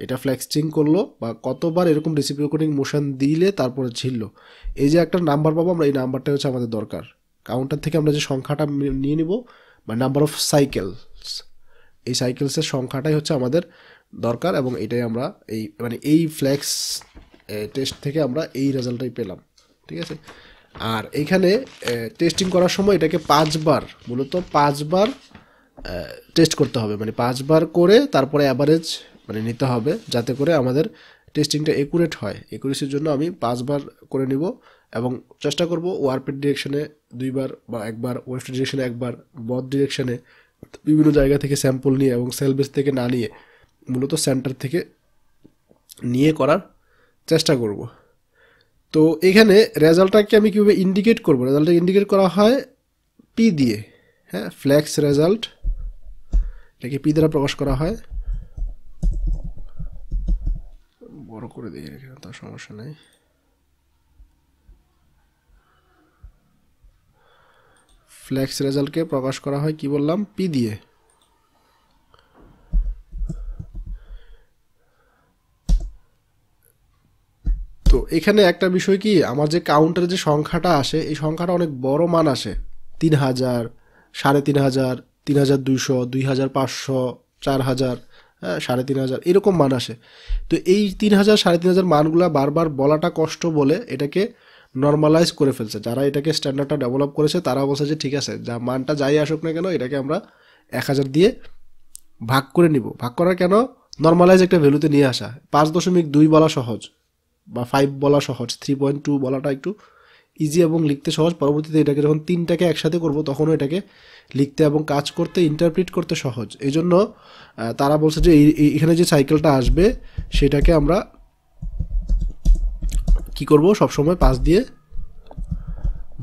এটা ফ্ল্যাক্সিং করলো বা কতবার এরকম রেকর্ডিং মোশন দিলে তারপরে ঝিলল এই যে একটা নাম্বার পাবো আমরা এই নাম্বারটা হচ্ছে আমাদের দরকার কাউন্টার থেকে আমরা যে সংখ্যাটা নিয়ে নিব বা নাম্বার অফ সাইকেল এই সাইকেলসের সংখ্যাটাই হচ্ছে আমাদের দরকার এবং এটাই আমরা এই মানে এই ফ্ল্যাক্স টেস্ট থেকে আমরা এই রেজাল্টটাই পেলাম ঠিক আছে আর এইখানে টেস্টিং করার সময় এটাকে পাঁচবার মূলত পাঁচবার টেস্ট করতে হবে মানে পাঁচবার করে তারপরে অ্যাভারেজ মানে নিতে হবে যাতে করে আমাদের টেস্টিংটা একুরেট হয় একুরেসির জন্য আমি পাঁচবার করে নিব এবং চেষ্টা করব ওয়ারপেড ডিরেকশানে দুইবার বা একবার ওয়েস্ট ডিরেকশানে একবার বথ ডিরেকশানে বিভিন্ন জায়গা থেকে স্যাম্পল নিয়ে এবং সেলবেস থেকে না নিয়ে মূলত সেন্টার থেকে নিয়ে করার চেষ্টা করব তো এখানে রেজাল্টটাকে আমি কীভাবে ইন্ডিকেট করব রেজাল্টটা ইন্ডিকেট করা হয় পি দিয়ে হ্যাঁ ফ্ল্যাক্স রেজাল্ট এটাকে পি দ্বারা প্রকাশ করা হয় বড় করে দিয়ে এখানে তার সমস্যা নেই ফ্ল্যাক্স রেজাল্টকে প্রকাশ করা হয় কি বললাম পি দিয়ে তো এখানে একটা বিষয় কি আমার যে কাউন্টারে যে সংখ্যাটা আসে এই সংখ্যাটা অনেক বড় মান আসে তিন হাজার সাড়ে তিন হাজার তিন হাজার দুইশো দুই হাজার পাঁচশো চার হাজার হ্যাঁ, সাড়ে তিন হাজার এরকম মান আসে তো এই তিন হাজার সাড়ে তিন হাজার মানগুলো বারবার বলাটা কষ্ট বলে এটাকে নর্মালাইজ করে ফেলছে যারা এটাকে স্ট্যান্ডার্ডটা ডেভেলপ করেছে তারা বলছে যে ঠিক আছে যা মানটা যাই আসুক না কেন এটাকে আমরা এক হাজার দিয়ে ভাগ করে নিব ভাগ করার কেন নর্মালাইজ একটা ভ্যালুতে নিয়ে আসা পাঁচ দশমিক দুই বলা সহজ বা ফাইভ বলা সহজ থ্রি পয়েন্ট টু বলাটা একটু ইজি এবং লিখতে সহজ পরবর্তীতে এটাকে যখন তিনটাকে একসাথে করব তখনও এটাকে লিখতে এবং কাজ করতে ইন্টারপ্রিট করতে সহজ এই জন্য তারা বলছে যে এখানে যে সাইকেলটা আসবে সেটাকে আমরা কি করব সবসময় পাঁচ দিয়ে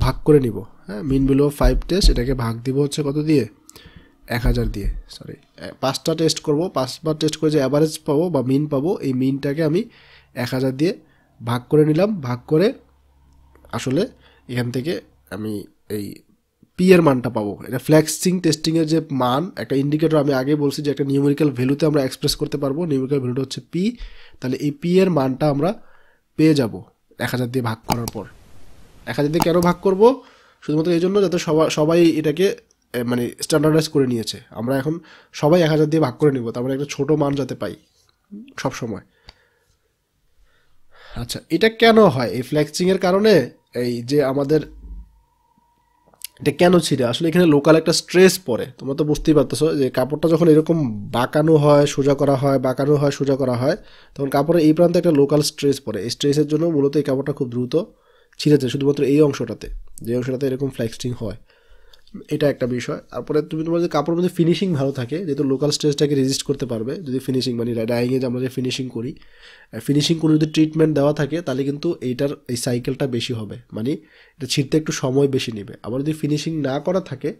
ভাগ করে নিব হ্যাঁ মিন বিলো ফাইভ টেস্ট এটাকে ভাগ দিব হচ্ছে কত দিয়ে এক হাজার দিয়ে সরি পাঁচটা টেস্ট করব পাঁচবার টেস্ট করে যে অ্যাভারেজ পাবো বা মিন পাবো এই মিনটাকে আমি এক হাজার দিয়ে ভাগ করে নিলাম ভাগ করে আসলে এখান থেকে আমি এই পিয়ের মানটা পাবো এটা ফ্ল্যাক্সিং টেস্টিংয়ের যে মান একটা ইন্ডিকেটর আমি আগে বলছি যে একটা নিউমেরিক্যাল ভ্যালুতে আমরা এক্সপ্রেস করতে পারবো নিউমেরিক্যাল ভ্যালুটা হচ্ছে পি তাহলে এই পিয়ের মানটা আমরা পেয়ে যাবো এক হাজার দিয়ে ভাগ করার পর এক হাজার দিয়ে কেন ভাগ করব শুধুমাত্র এই জন্য যাতে সবাই সবাই এটাকে মানে স্ট্যান্ডার্ডাইজ করে নিয়েছে আমরা এখন সবাই এক হাজার দিয়ে ভাগ করে নিব তারপরে মানে একটা ছোটো মান যাতে পাই সব সময় আচ্ছা এটা কেন হয় এই ফ্ল্যাক্সিংয়ের কারণে এই যে আমাদের এটা কেন ছিঁড়ে আসলে এখানে লোকাল একটা স্ট্রেস পড়ে তোমরা তো বুঝতেই পারতেছো যে কাপড়টা যখন এরকম বাঁকানো হয় সোজা করা হয় বাঁকানো হয় সোজা করা হয় তখন কাপড়ের এই প্রান্তে একটা লোকাল স্ট্রেস পড়ে এই স্ট্রেসের জন্য মূলত এই কাপড়টা খুব দ্রুত ছিঁড়েছে শুধুমাত্র এই অংশটাতে যে অংশটাতে এরকম ফ্ল্যাক্সিং হয় এটা একটা বিষয় তারপরে তুমি তোমার যদি কাপড়ের মধ্যে ফিনিশিং ভালো থাকে যেহেতু লোকাল স্ট্রেসটাকে রেজিস্ট করতে পারবে যদি ফিনিশিং মানে ডাইংয়ে যে আমরা যে ফিনিশিং করি ফিনিশিং কোনো যদি ট্রিটমেন্ট দেওয়া থাকে তাহলে কিন্তু এইটার এই সাইকেলটা বেশি হবে মানে এটা ছিঁড়তে একটু সময় বেশি নেবে আবার যদি ফিনিশিং না করা থাকে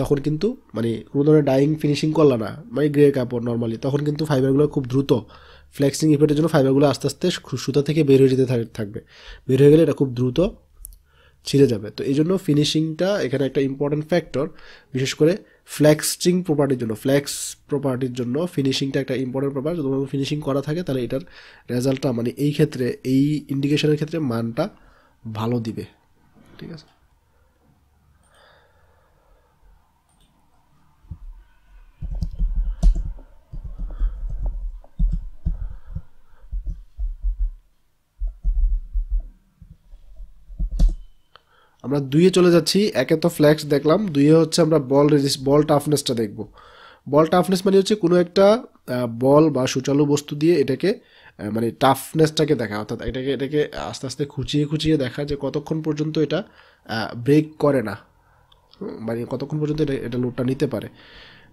তখন কিন্তু মানে কোনো ধরনের ডাইং ফিনিশিং করলা না মানে গ্রে কাপড় নর্মালি তখন কিন্তু ফাইবারগুলো খুব দ্রুত ফ্লেক্সিং ইফেক্টের জন্য ফাইবারগুলো আস্তে আস্তে সুতা থেকে বের হয়ে যেতে থাকবে বের হয়ে গেলে এটা খুব দ্রুত ছিঁড়ে যাবে তো এই জন্য ফিনিশিংটা এখানে একটা ইম্পর্ট্যান্ট ফ্যাক্টর বিশেষ করে ফ্ল্যাক্সিং প্রপার্টির জন্য ফ্ল্যাক্স প্রপার্টির জন্য ফিনিশিংটা একটা ইম্পর্টেন্ট প্রপার্টি যদি ফিনিশিং করা থাকে তাহলে এটার রেজাল্টটা মানে এই ক্ষেত্রে এই ইন্ডিকেশনের ক্ষেত্রে মানটা ভালো দিবে ঠিক আছে আমরা দুইয়ে চলে যাচ্ছি একে তো ফ্ল্যাক্স দেখলাম দুইয়ে হচ্ছে আমরা বল রেজিস বল টাফনেসটা দেখব বল টাফনেস মানে হচ্ছে কোনো একটা বল বা সুচালু বস্তু দিয়ে এটাকে মানে টাফনেসটাকে দেখা অর্থাৎ এটাকে এটাকে আস্তে আস্তে খুঁচিয়ে খুঁচিয়ে দেখা যে কতক্ষণ পর্যন্ত এটা ব্রেক করে না মানে কতক্ষণ পর্যন্ত এটা এটা লোডটা নিতে পারে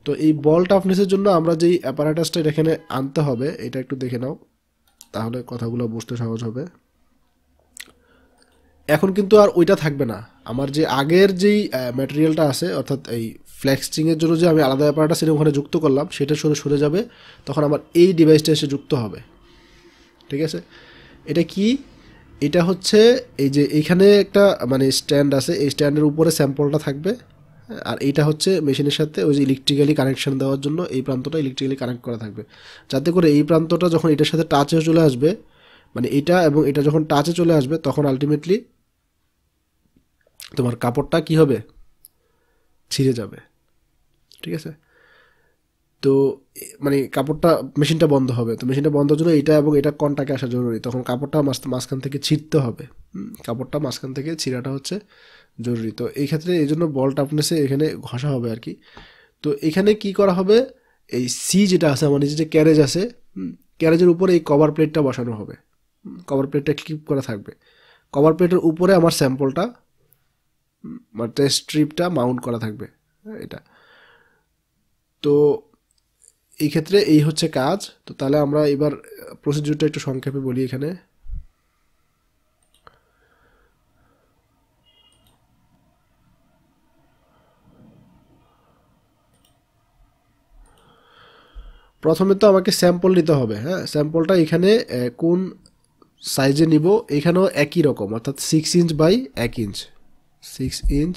তো এই বল টাফনেসের জন্য আমরা যেই অ্যাপারাটাসটা এখানে আনতে হবে এটা একটু দেখে নাও তাহলে কথাগুলো বুঝতে সহজ হবে এখন কিন্তু আর ওইটা থাকবে না আমার যে আগের যেই ম্যাটেরিয়ালটা আছে অর্থাৎ এই ফ্ল্যাক্সিংয়ের জন্য যে আমি আলাদা ব্যাপারটা সেটা ওখানে যুক্ত করলাম সেটা সরে সরে যাবে তখন আমার এই ডিভাইসটা এসে যুক্ত হবে ঠিক আছে এটা কি এটা হচ্ছে এই যে এখানে একটা মানে স্ট্যান্ড আছে এই স্ট্যান্ডের উপরে স্যাম্পলটা থাকবে আর এইটা হচ্ছে মেশিনের সাথে ওই যে ইলেকট্রিক্যালি কানেকশান দেওয়ার জন্য এই প্রান্তটা ইলেকট্রিক্যালি কানেক্ট করা থাকবে যাতে করে এই প্রান্তটা যখন এটার সাথে টাচে চলে আসবে মানে এটা এবং এটা যখন টাচে চলে আসবে তখন আলটিমেটলি তোমার কাপড়টা কি হবে ছিঁড়ে যাবে ঠিক আছে তো মানে কাপড়টা মেশিনটা বন্ধ হবে তো মেশিনটা বন্ধ জন্য এটা এবং এটা কনটাকে আসা জরুরি তখন কাপড়টা মাঝখান থেকে ছিঁড়তে হবে কাপড়টা মাঝখান থেকে ছিঁড়াটা হচ্ছে জরুরি তো এই ক্ষেত্রে এই জন্য বল টাফনেসে এখানে ঘষা হবে আর কি তো এখানে কি করা হবে এই সি যেটা আছে আমার নিচে যে ক্যারেজ আছে ক্যারেজের উপরে এই কভার প্লেটটা বসানো হবে কভার প্লেটটা ক্লিপ করা থাকবে কভার প্লেটের উপরে আমার স্যাম্পলটা টেস্ট স্ট্রিপটা মাউন্ট করা থাকবে হ্যাঁ, এটা তো এই ক্ষেত্রে এই হচ্ছে কাজ তো তাহলে আমরা এবার প্রসিডিউরটা একটু সংক্ষেপে বলি এখানে প্রথমে তো আমাকে স্যাম্পল নিতে হবে হ্যাঁ স্যাম্পলটা এখানে কোন সাইজে নিব এখানেও একই রকম অর্থাৎ সিক্স ইঞ্চ বাই এক inch six inch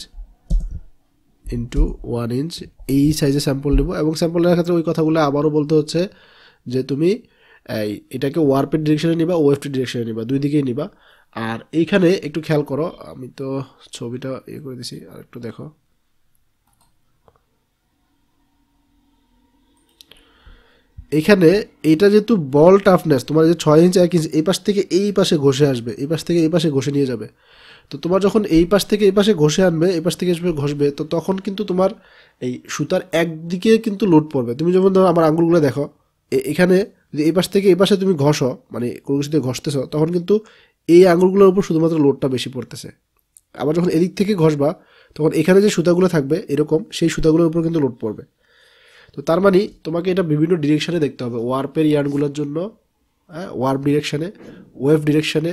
into one inch এই সাইজে স্যাম্পল নেব এবং স্যাম্পল নেওয়ার ক্ষেত্রে ওই কথাগুলো আবারও বলতে হচ্ছে যে তুমি এই এটাকে ওয়ার্পের ডিরেকশনে নিবা ওয়েফটি ডিরেকশনে নিবা দুই দিকেই নিবা আর এইখানে একটু খেয়াল করো আমি তো ছবিটা ইয়ে করে দিছি আর একটু দেখো এখানে এটা যেহেতু বল টাফনেস তোমার যে ছয় ইঞ্চ এক ইঞ্চ এই পাশ থেকে এই পাশে ঘষে আসবে এই পাশ থেকে এই পাশে ঘষে নিয়ে যাবে তো তোমার যখন এই পাশ থেকে এই পাশে ঘষে আনবে এই পাশ থেকে এসবে ঘষবে তো তখন কিন্তু তোমার এই সুতার একদিকে কিন্তু লোড পড়বে তুমি যখন ধরো আমার আঙুলগুলো দেখো এখানে যদি এই পাশ থেকে এই পাশে তুমি ঘষো মানে কোনো কিছু দিয়ে ঘষতেছ তখন কিন্তু এই আঙুলগুলোর উপর শুধুমাত্র লোডটা বেশি পড়তেছে আবার যখন এদিক থেকে ঘষবা তখন এখানে যে সুতাগুলো থাকবে এরকম সেই সুতাগুলোর উপর কিন্তু লোড পড়বে তো তার মানে তোমাকে এটা বিভিন্ন ডিরেকশানে দেখতে হবে ওয়ার্পের ইয়ার্নগুলোর জন্য হ্যাঁ ওয়ার্প ডিরেকশানে ওয়েভ ডিরেকশানে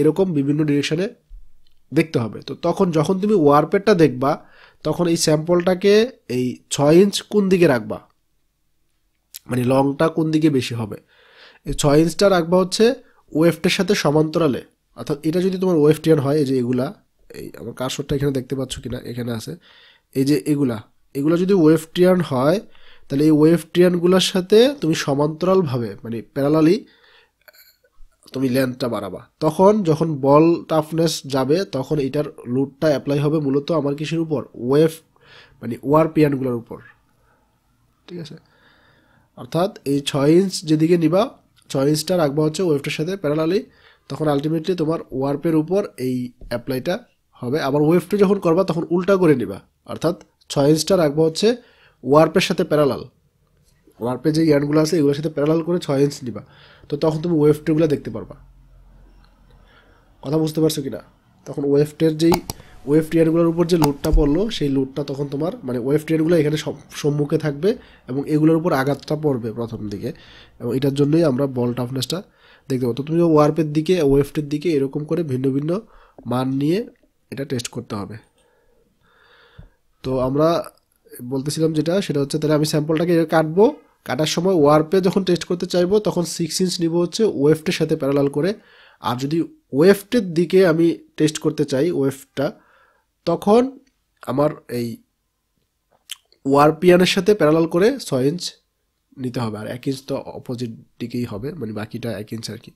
এরকম বিভিন্ন ডিরেকশানে দেখতে হবে তো তখন যখন তুমি ওয়ারপেডটা দেখবা তখন এই স্যাম্পলটাকে এই ছয় ইঞ্চ কোন দিকে রাখবা মানে লংটা কোন দিকে বেশি হবে এই ছয় ইঞ্চটা রাখবা হচ্ছে ওয়েফটের সাথে সমান্তরালে অর্থাৎ এটা যদি তোমার ওয়েফটিয়ান হয় এই যে এগুলা এই আমার কারশটটা এখানে দেখতে পাচ্ছ কিনা এখানে আছে এই যে এগুলা এগুলো যদি ওয়েফটিয়ান হয় তাহলে এই ওয়েফটিয়ানগুলোর সাথে তুমি সমান্তরালভাবে মানে প্যারালালি তুমি লেন্থটা বাড়াবা তখন যখন বল টাফনেস যাবে তখন এটার লুটটা অ্যাপ্লাই হবে মূলত আমার কিসের উপর ওয়েভ মানে ওয়ার পিয়ানগুলোর উপর ঠিক আছে অর্থাৎ এই ছয় ইঞ্চ যেদিকে নিবা ছয় ইঞ্চটা রাখবা হচ্ছে ওয়েভটার সাথে প্যারালালি তখন আলটিমেটলি তোমার ওয়ার্পের উপর এই অ্যাপ্লাইটা হবে আবার ওয়েভটা যখন করবা তখন উল্টা করে নিবা অর্থাৎ ছয় ইঞ্চটা রাখবা হচ্ছে ওয়ার্পের সাথে প্যারালাল ওয়ার্পে যে ইয়ার্নগুলো আছে এগুলোর সাথে প্যারালাল করে ছয় ইঞ্চ নিবা তো তখন তুমি ওয়েভ টেগুলো দেখতে পারবা কথা বুঝতে পারছো কি না তখন ওয়েভ টের যেই ওয়েভ টিয়ারগুলোর উপর যে লোডটা পড়লো সেই লোডটা তখন তোমার মানে ওয়েভ টিয়ারগুলো এখানে সম্মুখে থাকবে এবং এগুলোর উপর আঘাতটা পড়বে প্রথম দিকে এবং এটার জন্যই আমরা বল টাফনেসটা দেখতে পাবো তো তুমি ওয়ার্পের দিকে ওয়েভটির দিকে এরকম করে ভিন্ন ভিন্ন মান নিয়ে এটা টেস্ট করতে হবে তো আমরা বলতেছিলাম যেটা সেটা হচ্ছে তাহলে আমি স্যাম্পলটাকে কাটবো কাটার সময় ওয়ার্পে যখন টেস্ট করতে চাইবো তখন সিক্স ইঞ্চ নিব হচ্ছে ওয়েফটের সাথে প্যারালাল করে আর যদি ওয়েফটের দিকে আমি টেস্ট করতে চাই ওয়েফটা তখন আমার এই ওয়ারপিয়ানের সাথে প্যারালাল করে ছয় ইঞ্চ নিতে হবে আর এক ইঞ্চ তো অপোজিট দিকেই হবে মানে বাকিটা এক ইঞ্চ আর কি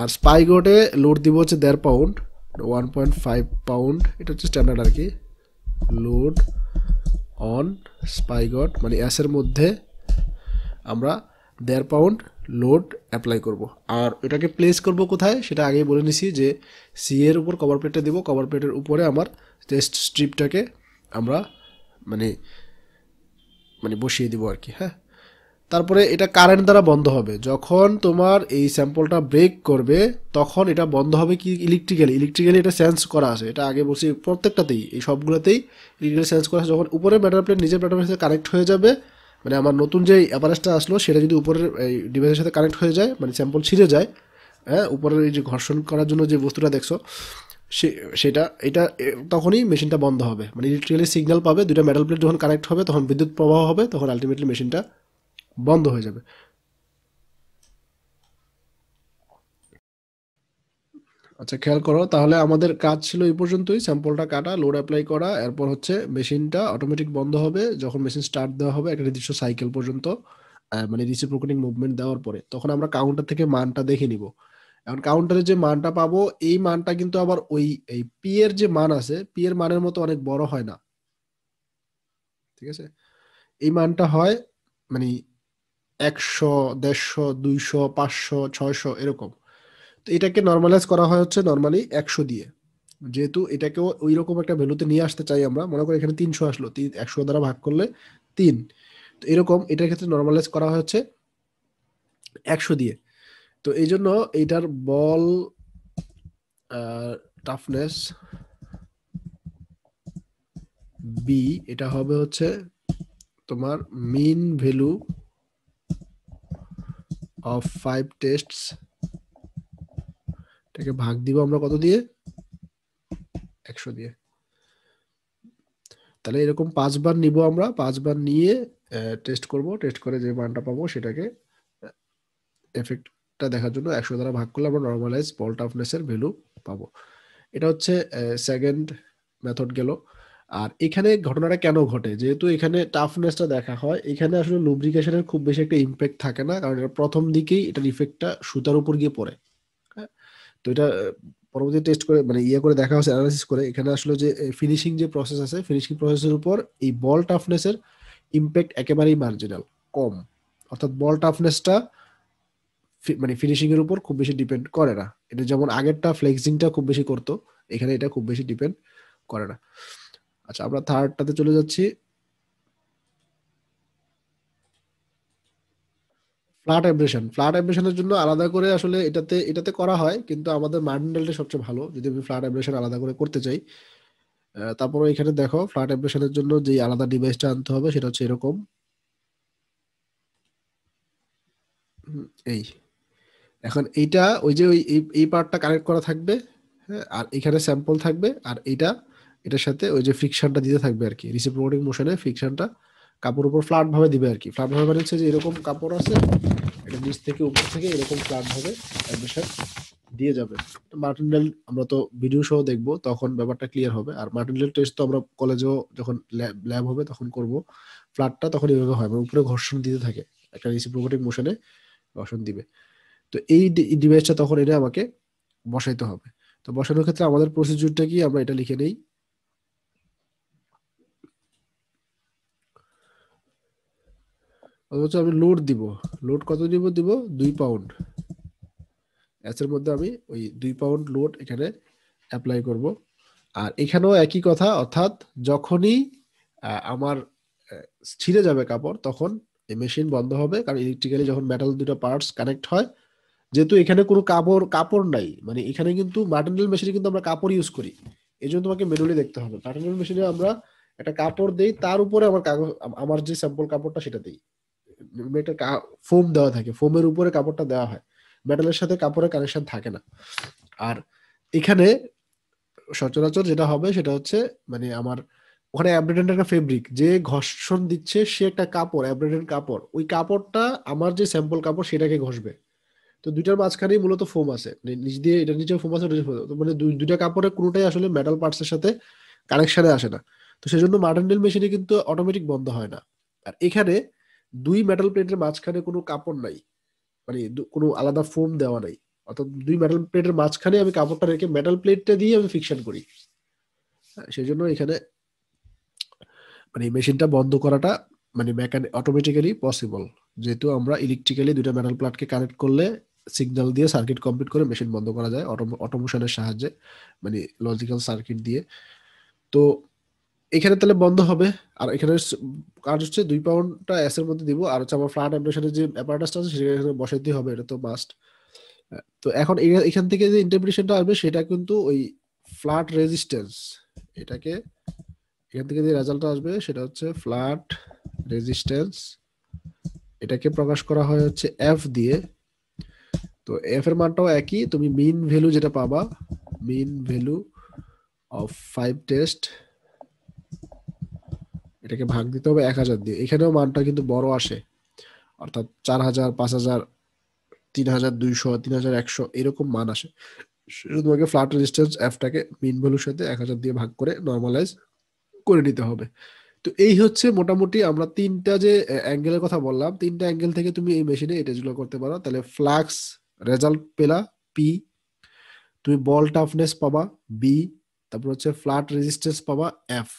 আর স্পাইগোটে লোড দিব হচ্ছে দেড় pound one point five pound এটা হচ্ছে স্ট্যান্ডার্ড আর কি লোড অন স্পাইগট মানে অ্যাসের মধ্যে আমরা দেড় পাউন্ড লোড অ্যাপ্লাই করব আর এটাকে প্লেস করব কোথায় সেটা আগেই বলে নিছি যে সি এর উপর কভার প্লেটটা দেবো কভার প্লেটের উপরে আমার টেস্ট স্ট্রিপটাকে আমরা মানে মানে বসিয়ে দেবো আর কি হ্যাঁ তারপরে এটা কারেন্ট দ্বারা বন্ধ হবে যখন তোমার এই স্যাম্পলটা ব্রেক করবে তখন এটা বন্ধ হবে কি ইলেকট্রিক্যালি ইলেকট্রিক্যালি এটা সেন্স করা আছে এটা আগে বলছি প্রত্যেকটাতেই এই সবগুলোতেই ইলেকট্রিক্যালি সেন্স করা আছে যখন উপরে ব্যাটার প্লেট নিজের ব্যাটার প্লেটের সাথে কানেক্ট হয়ে যাবে মানে আমার নতুন যে অ্যাপারেসটা আসলো সেটা যদি উপরের এই ডিভাইসের সাথে কানেক্ট হয়ে যায় মানে স্যাম্পল ছিঁড়ে যায় হ্যাঁ উপরের এই যে ঘর্ষণ করার জন্য যে বস্তুটা দেখছো সে সেটা এটা তখনই মেশিনটা বন্ধ হবে মানে ইলেকট্রিক্যালি সিগন্যাল পাবে দুটা মেটাল প্লেট যখন কানেক্ট হবে তখন বিদ্যুৎ প্রবাহ হবে তখন আলটিমেটলি মেশিনটা বন্ধ হয়ে যাবে আচ্ছা খেয়াল করো তাহলে আমাদের কাজ ছিল এই পর্যন্তই স্যাম্পলটা কাটা লোড অ্যাপ্লাই করা এরপর হচ্ছে মেশিনটা অটোমেটিক বন্ধ হবে যখন মেশিন স্টার্ট দেওয়া হবে একটা নির্দিষ্ট সাইকেল পর্যন্ত মানে রিসিপ্রোকেটিং মুভমেন্ট দেওয়ার পরে তখন আমরা কাউন্টার থেকে মানটা দেখে নিব এখন কাউন্টারে যে মানটা পাবো এই মানটা কিন্তু আবার ওই এই পি এর যে মান আছে পি এর মানের মতো অনেক বড় হয় না ঠিক আছে এই মানটা হয় মানে একশো দেড়শো দুইশো পাঁচশো ছয়শো এরকম তো এটাকে নর্মালাইজ করা হয় হচ্ছে নর্মালি একশো দিয়ে যেহেতু এটাকেও ওই রকম একটা ভ্যালুতে নিয়ে আসতে চাই আমরা মনে করি এখানে তিনশো আসলো তিন একশো দ্বারা ভাগ করলে তিন তো এরকম এটার ক্ষেত্রে নর্মালাইজ করা হচ্ছে একশো দিয়ে তো এই জন্য এইটার বল টাফনেস বি এটা হবে হচ্ছে তোমার mean value of five tests এটাকে ভাগ দিব আমরা কত দিয়ে একশো দিয়ে তাহলে এরকম পাঁচবার নিব আমরা পাঁচবার নিয়ে টেস্ট করব টেস্ট করে যে মানটা পাবো সেটাকে এফেক্টটা দেখার জন্য একশো দ্বারা ভাগ করলে আমরা নর্মালাইজ বল টাফনেসের ভ্যালু পাবো এটা হচ্ছে সেকেন্ড মেথড গেল আর এখানে ঘটনাটা কেন ঘটে যেহেতু এখানে টাফনেসটা দেখা হয় এখানে আসলে লুব্রিকেশনের খুব বেশি একটা ইম্প্যাক্ট থাকে না কারণ এটা প্রথম দিকেই এটার ইফেক্টটা সুতার উপর গিয়ে পড়ে তো এটা পরবর্তী টেস্ট করে মানে ইয়ে করে দেখা হচ্ছে অ্যানালাইসিস করে এখানে আসলে যে ফিনিশিং যে প্রসেস আছে ফিনিশিং প্রসেসের উপর এই বল টাফনেসের ইম্প্যাক্ট একেবারেই মার্জিনাল কম অর্থাৎ বল টাফনেসটা মানে ফিনিশিং এর উপর খুব বেশি ডিপেন্ড করে না এটা যেমন আগেরটা ফ্লেক্সিংটা খুব বেশি করতো এখানে এটা খুব বেশি ডিপেন্ড করে না আচ্ছা আমরা থার্ডটাতে চলে যাচ্ছি ফ্ল্যাট অ্যাব্রেশন ফ্ল্যাট অ্যাব্রেশনের জন্য আলাদা করে আসলে এটাতে এটাতে করা হয় কিন্তু আমাদের মার্ডেলটা সবচেয়ে ভালো যদি আমি ফ্ল্যাট অ্যাব্রেশন আলাদা করে করতে চাই তারপর এখানে দেখো ফ্ল্যাট অ্যাব্রেশনের জন্য যে আলাদা ডিভাইসটা আনতে হবে সেটা হচ্ছে এরকম এই এখন এইটা ওই যে ওই এই পার্টটা কানেক্ট করা থাকবে হ্যাঁ আর এখানে স্যাম্পল থাকবে আর এটা এটার সাথে ওই যে ফ্রিকশনটা দিতে থাকবে আর কি রিসিপ্রোকেটিং মোশনে ফ্রিকশনটা কাপড় উপর ফ্লাট ভাবে দিবে আর কি ফ্ল্যাট ভাবে মানে হচ্ছে যে এরকম কাপড় আছে এটা নিচ থেকে উপর থেকে এরকম ফ্লাট ভাবে অ্যাডমিশন দিয়ে যাবে মার্টিনডেল আমরা তো ভিডিও সহ দেখব তখন ব্যাপারটা ক্লিয়ার হবে আর মার্টিনডেল টেস্ট তো আমরা কলেজেও যখন ল্যাব হবে তখন করব ফ্ল্যাটটা তখন এভাবে হয় মানে উপরে ঘর্ষণ দিতে থাকে একটা রিসিপ্রোকেটিং মোশনে ঘর্ষণ দিবে তো এই ডিভাইসটা তখন এনে আমাকে বসাইতে হবে তো বসানোর ক্ষেত্রে আমাদের প্রসিডিউরটা কি আমরা এটা লিখে নেই অথচ আমি লোড দিব লোড কত দিব দিব দুই পাউন্ড এর মধ্যে আমি ওই দুই পাউন্ড লোড এখানে অ্যাপ্লাই করব আর এখানেও একই কথা অর্থাৎ যখনই আমার ছিঁড়ে যাবে কাপড় তখন এই মেশিন বন্ধ হবে কারণ ইলেকট্রিক্যালি যখন মেটাল দুটো পার্টস কানেক্ট হয় যেহেতু এখানে কোনো কাপড় কাপড় নাই মানে এখানে কিন্তু মার্টেনিয়াল মেশিনে কিন্তু আমরা কাপড় ইউজ করি এই জন্য তোমাকে মেনুলি দেখতে হবে মার্টেনিয়াল মেশিনে আমরা একটা কাপড় দেই তার উপরে আমার কাগজ আমার যে স্যাম্পল কাপড়টা সেটা দিই একটা ফোম দেওয়া থাকে ফোমের উপরে কাপড়টা দেওয়া হয় মেটালের সাথে কাপড়ের কানেকশন থাকে না আর এখানে সচরাচর যেটা হবে সেটা হচ্ছে মানে আমার ওখানে অ্যাব্রেডেন্ট একটা ফেব্রিক যে ঘর্ষণ দিচ্ছে সে একটা কাপড় অ্যাব্রেডেন্ট কাপড় ওই কাপড়টা আমার যে স্যাম্পল কাপড় সেটাকে ঘষবে তো দুইটার মাঝখানেই মূলত ফোম আছে নিজ দিয়ে এটা নিচে ফোম আছে মানে দুইটা কাপড়ের কোনোটাই আসলে মেটাল পার্টসের সাথে কানেকশনে আসে না তো সেজন্য মার্টেন্ডেল মেশিনে কিন্তু অটোমেটিক বন্ধ হয় না আর এখানে দুই মেটাল প্লেটের মাঝখানে কোনো কাপড় নাই মানে কোনো আলাদা ফোম দেওয়া নাই অর্থাৎ দুই মেটাল প্লেটের মাঝখানে আমি কাপড়টা রেখে মেটাল প্লেটটা দিয়ে আমি ফিকশন করি হ্যাঁ, সেই জন্য এখানে মানে মেশিনটা বন্ধ করাটা মানে মেকানিক অটোমেটিক্যালি পসিবল যেহেতু আমরা ইলেকট্রিক্যালি দুইটা মেটাল প্লাটকে কানেক্ট করলে সিগন্যাল দিয়ে সার্কিট কমপ্লিট করে মেশিন বন্ধ করা যায় অটোমোশনের সাহায্যে মানে লজিক্যাল সার্কিট দিয়ে তো এখানে তাহলে বন্ধ হবে আর এখানে কাজ হচ্ছে দুই পাউন্ডটা এস এর মধ্যে দিব আর হচ্ছে আমার ফ্ল্যাট অ্যাপ্লিকেশনের যে অ্যাপারেটাসটা আছে সেটা এখানে দিতে হবে এটা তো মাস্ট হ্যাঁ, তো এখন এখান থেকে যে ইন্টারপ্রিটেশনটা আসবে সেটা কিন্তু ওই ফ্ল্যাট রেজিস্ট্যান্স এটাকে এখান থেকে যে রেজাল্টটা আসবে সেটা হচ্ছে ফ্ল্যাট রেজিস্ট্যান্স এটাকে প্রকাশ করা হয় হচ্ছে এফ দিয়ে তো এফ এর মানটাও একই তুমি মিন ভ্যালু যেটা পাবা mean value of five test এটাকে ভাগ দিতে হবে এক হাজার দিয়ে এখানেও মানটা কিন্তু বড় আসে অর্থাৎ চার হাজার পাঁচ হাজার তিন হাজার দুইশো তিন হাজার একশো এরকম মান আসে শুধু তোমাকে ফ্ল্যাট রেজিস্ট্যান্স অ্যাপটাকে মিন ভ্যালুর সাথে এক হাজার দিয়ে ভাগ করে নর্মালাইজ করে নিতে হবে তো এই হচ্ছে মোটামুটি আমরা তিনটা যে অ্যাঙ্গেলের কথা বললাম তিনটা অ্যাঙ্গেল থেকে তুমি এই মেশিনে এটাজগুলো করতে পারো তাহলে ফ্লাক্স রেজাল্ট পেলা পি তুমি বল টাফনেস পাবা বি তারপর হচ্ছে ফ্ল্যাট রেজিস্ট্যান্স পাবা এফ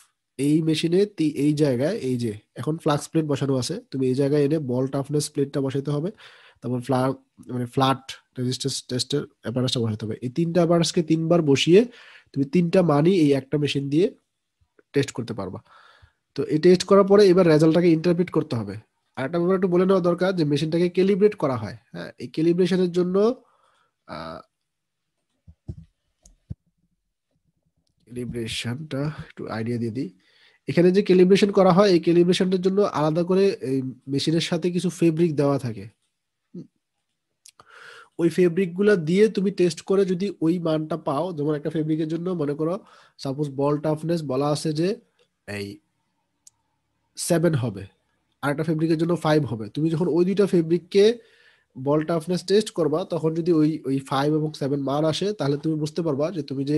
এই মেশিনে এই জায়গায় এই যে এখন ফ্লাক্স প্লেট বসানো আছে তুমি এই জায়গায় এনে বল টাফনেস প্লেটটা বসাতে হবে তারপর ফ্লা মানে ফ্ল্যাট রেজিস্টেন্স টেস্টের অ্যাপারেসটা বসাতে হবে এই তিনটা অ্যাপারেসকে তিনবার বসিয়ে তুমি তিনটা মানই এই একটা মেশিন দিয়ে টেস্ট করতে পারবা তো এই টেস্ট করার পরে এবার রেজাল্টটাকে ইন্টারপ্রিট করতে হবে আর একটা ব্যাপার একটু বলে নেওয়া দরকার যে মেশিনটাকে ক্যালিব্রেট করা হয় হ্যাঁ এই ক্যালিব্রেশনের জন্য ক্যালিব্রেশনটা একটু আইডিয়া দিয়ে দিই এখানে যে ক্যালিব্রেশন করা হয় এই ক্যালিব্রেশনটার জন্য আলাদা করে এই মেশিনের সাথে কিছু ফেব্রিক দেওয়া থাকে ওই ফেব্রিকগুলো দিয়ে তুমি টেস্ট করে যদি ওই মানটা পাও যেমন একটা ফেব্রিকের জন্য মনে করো সাপোজ বল টাফনেস বলা আছে যে এই সেভেন হবে আর একটা ফেব্রিকের জন্য ফাইভ হবে তুমি যখন ওই দুইটা ফেব্রিককে বলটা আপনার টেস্ট করবা তখন যদি ওই ওই ফাইভ এবং সেভেন মান আসে তাহলে তুমি বুঝতে পারবা যে তুমি যে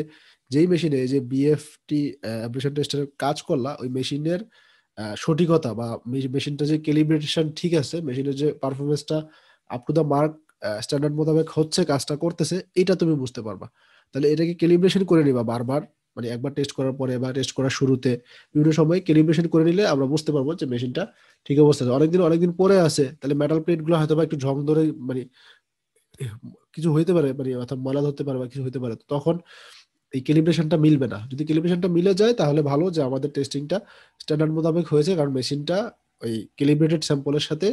যেই মেশিনে যে বিএফটি অ্যাপ্রেশন টেস্টের কাজ করলা ওই মেশিনের সঠিকতা বা মেশিনটা যে ক্যালিব্রেশন ঠিক আছে মেশিনের যে পারফরমেন্সটা up to the mark standard মোতাবেক হচ্ছে কাজটা করতেছে এটা তুমি বুঝতে পারবা তাহলে এটাকে ক্যালিব্রেশন করে নিবা বারবার মানে একবার টেস্ট করার পরে বা টেস্ট করার শুরুতে বিভিন্ন সময় ক্যালিব্রেশন করে নিলে আমরা বুঝতে পারবো যে মেশিনটা ঠিক অবস্থায় অনেকদিন অনেকদিন পরে আছে তাহলে মেটাল প্লেটগুলো হয়তো বা একটু ঝং ধরে মানে কিছু হইতে পারে মানে অর্থাৎ ময়লা ধরতে পারে বা কিছু হইতে পারে তখন এই ক্যালিব্রেশনটা মিলবে না যদি ক্যালিব্রেশনটা মিলে যায় তাহলে ভালো যে আমাদের টেস্টিংটা স্ট্যান্ডার্ড মোতাবেক হয়েছে কারণ মেশিনটা ওই ক্যালিব্রেটেড স্যাম্পলের সাথে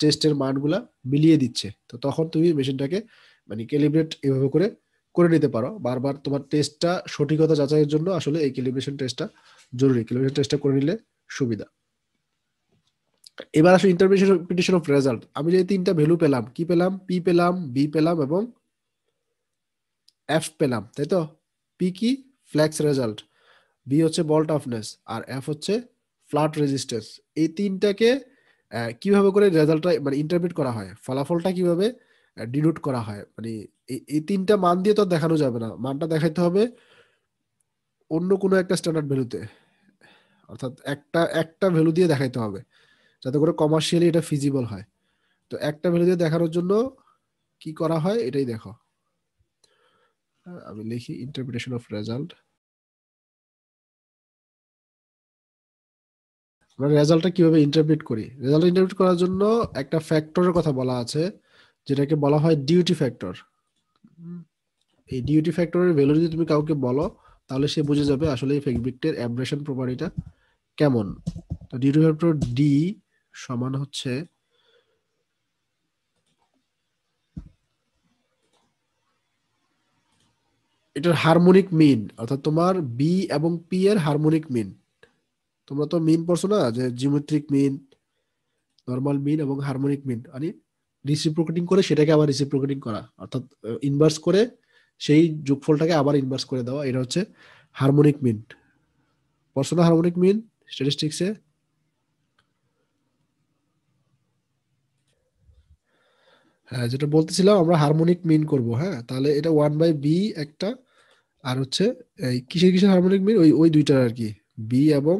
টেস্টের মানগুলা মিলিয়ে দিচ্ছে তো তখন তুমি মেশিনটাকে মানে ক্যালিব্রেট এভাবে করে করে নিতে পারো বারবার তোমার টেস্টটা সঠিকতা যাচাইয়ের জন্য আসলে এই ক্যালিব্রেশন টেস্টটা জরুরি ক্যালিব্রেশন টেস্টটা করে নিলে সুবিধা এবার আসলে ইন্টারপ্রিটেশন অফ রেজাল্ট আমি যে তিনটা ভ্যালু পেলাম কি পেলাম পি পেলাম বি পেলাম এবং এফ পেলাম তাই তো পি কি ফ্ল্যাক্স রেজাল্ট বি হচ্ছে বল টাফনেস আর এফ হচ্ছে ফ্লাট রেজিস্ট্যান্স এই তিনটাকে কিভাবে করে রেজাল্টটা মানে ইন্টারপ্রিট করা হয় ফলাফলটা কিভাবে ডিনোট করা হয় মানে এই তিনটা মান দিয়ে তো দেখানো যাবে না মানটা দেখাইতে হবে অন্য কোনো একটা স্ট্যান্ডার্ড ভ্যালুতে অর্থাৎ একটা একটা ভ্যালু দিয়ে দেখাইতে হবে যাতে করে কমার্শিয়ালি এটা ফিজিবল হয় তো একটা ভ্যালু দিয়ে দেখানোর জন্য কি করা হয় এটাই দেখো হ্যাঁ, আমি লিখি ইন্টারপ্রিটেশন অফ রেজাল্ট আমরা রেজাল্টটা কিভাবে ইন্টারপ্রিট করি রেজাল্ট ইন্টারপ্রিট করার জন্য একটা ফ্যাক্টরের কথা বলা আছে যেটাকে বলা হয় ডিউটি ফ্যাক্টর এই ডিউটি ফ্যাক্টরের ভ্যালু যদি তুমি কাউকে বলো তাহলে সে বুঝে যাবে আসলে এই ফেব্রিকটির অ্যাব্রেশন প্রপার্টিটা কেমন তো ডিউটি ফ্যাক্টর ডি সমান হচ্ছে এটার হারমোনিক মিন অর্থাৎ তোমার বি এবং পি এর হারমোনিক মিন তোমরা তো মিন পড়ছো না যে জিওমেট্রিক মিন নর্মাল মিন এবং হারমোনিক মিন মানে রিসিপ্রোকেটিং করে সেটাকে আবার রিসিপ্রোকেটিং করা অর্থাৎ ইনভার্স করে সেই যোগফলটাকে আবার ইনভার্স করে দেওয়া এটা হচ্ছে হারমোনিক মিন পড়ছো না হারমোনিক মিন স্ট্যাটিস্টিক্সে হ্যাঁ যেটা বলতেছিলাম আমরা হারমোনিক মিন করব হ্যাঁ তাহলে এটা ওয়ান বাই বি একটা আর হচ্ছে এই কিসের কিসের হারমোনিক মিন ওই ওই দুইটার আর কি বি এবং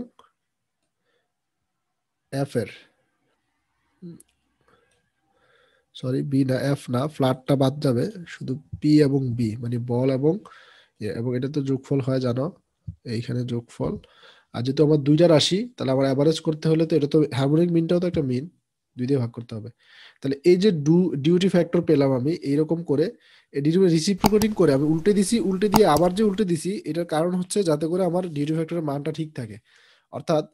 এফ এর সরি বি না এফ না ফ্ল্যাটটা বাদ যাবে শুধু পি এবং বি মানে বল এবং ইয়ে, এবং এটা তো যোগফল হয় জানো এইখানে যোগফল আর যেহেতু আমার দুইটা রাশি তাহলে আমার অ্যাভারেজ করতে হলে তো এটা তো হারমোনিক মিনটাও তো একটা মিন দুই দিয়ে ভাগ করতে হবে তাহলে এই যে ডু ডিউটি ফ্যাক্টর পেলাম আমি এইরকম করে রিসিপ্রোকেটিং করে আমি উল্টে দিছি উল্টে দিয়ে আবার যে উল্টে দিছি এটার কারণ হচ্ছে যাতে করে আমার ডিউটি ফ্যাক্টরের মানটা ঠিক থাকে অর্থাৎ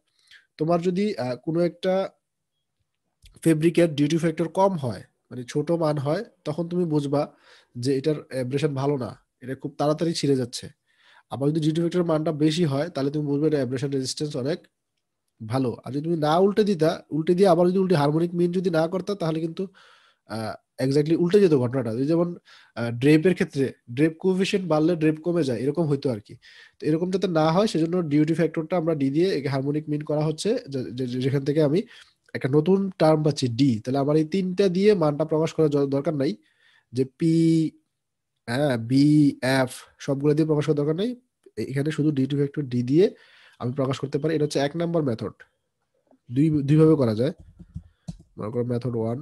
তোমার যদি কোনো একটা ফেব্রিকের ডিউটি ফ্যাক্টর কম হয় মানে ছোট মান হয় তখন তুমি বুঝবা যে এটার অ্যাব্রেশন ভালো না এটা খুব তাড়াতাড়ি ছিঁড়ে যাচ্ছে আবার যদি জিটি ফ্যাক্টরের মানটা বেশি হয় তাহলে তুমি বুঝবে এটা অ্যাব্রেশন রেজিস্ট্যান্স অনেক ভালো আর যদি তুমি না উল্টে দিতা উল্টে দিয়ে আবার যদি উল্টে হারমোনিক মিন যদি না করতা তাহলে কিন্তু এক্স্যাক্টলি উল্টে যেত ঘটনাটা যেমন ড্রেপের ক্ষেত্রে ড্রেপ কোভিশন বাড়লে ড্রেপ কমে যায় এরকম হইতো আর কি তো এরকম যাতে না হয় সেজন্য ডিউটি ফ্যাক্টরটা আমরা ডি দিয়ে হারমোনিক মিন করা হচ্ছে যেখান থেকে আমি একটা নতুন টার্ম পাচ্ছি ডি তাহলে আমার এই তিনটা দিয়ে মানটা প্রকাশ করার দরকার নাই যে পি হ্যাঁ বি এফ সবগুলো দিয়ে প্রকাশ করার দরকার নাই এখানে শুধু ডি টু ভেক্টর ডি দিয়ে আমি প্রকাশ করতে পারি এটা হচ্ছে এক নাম্বার মেথড দুই দুইভাবে করা যায় মনে করো মেথড ওয়ান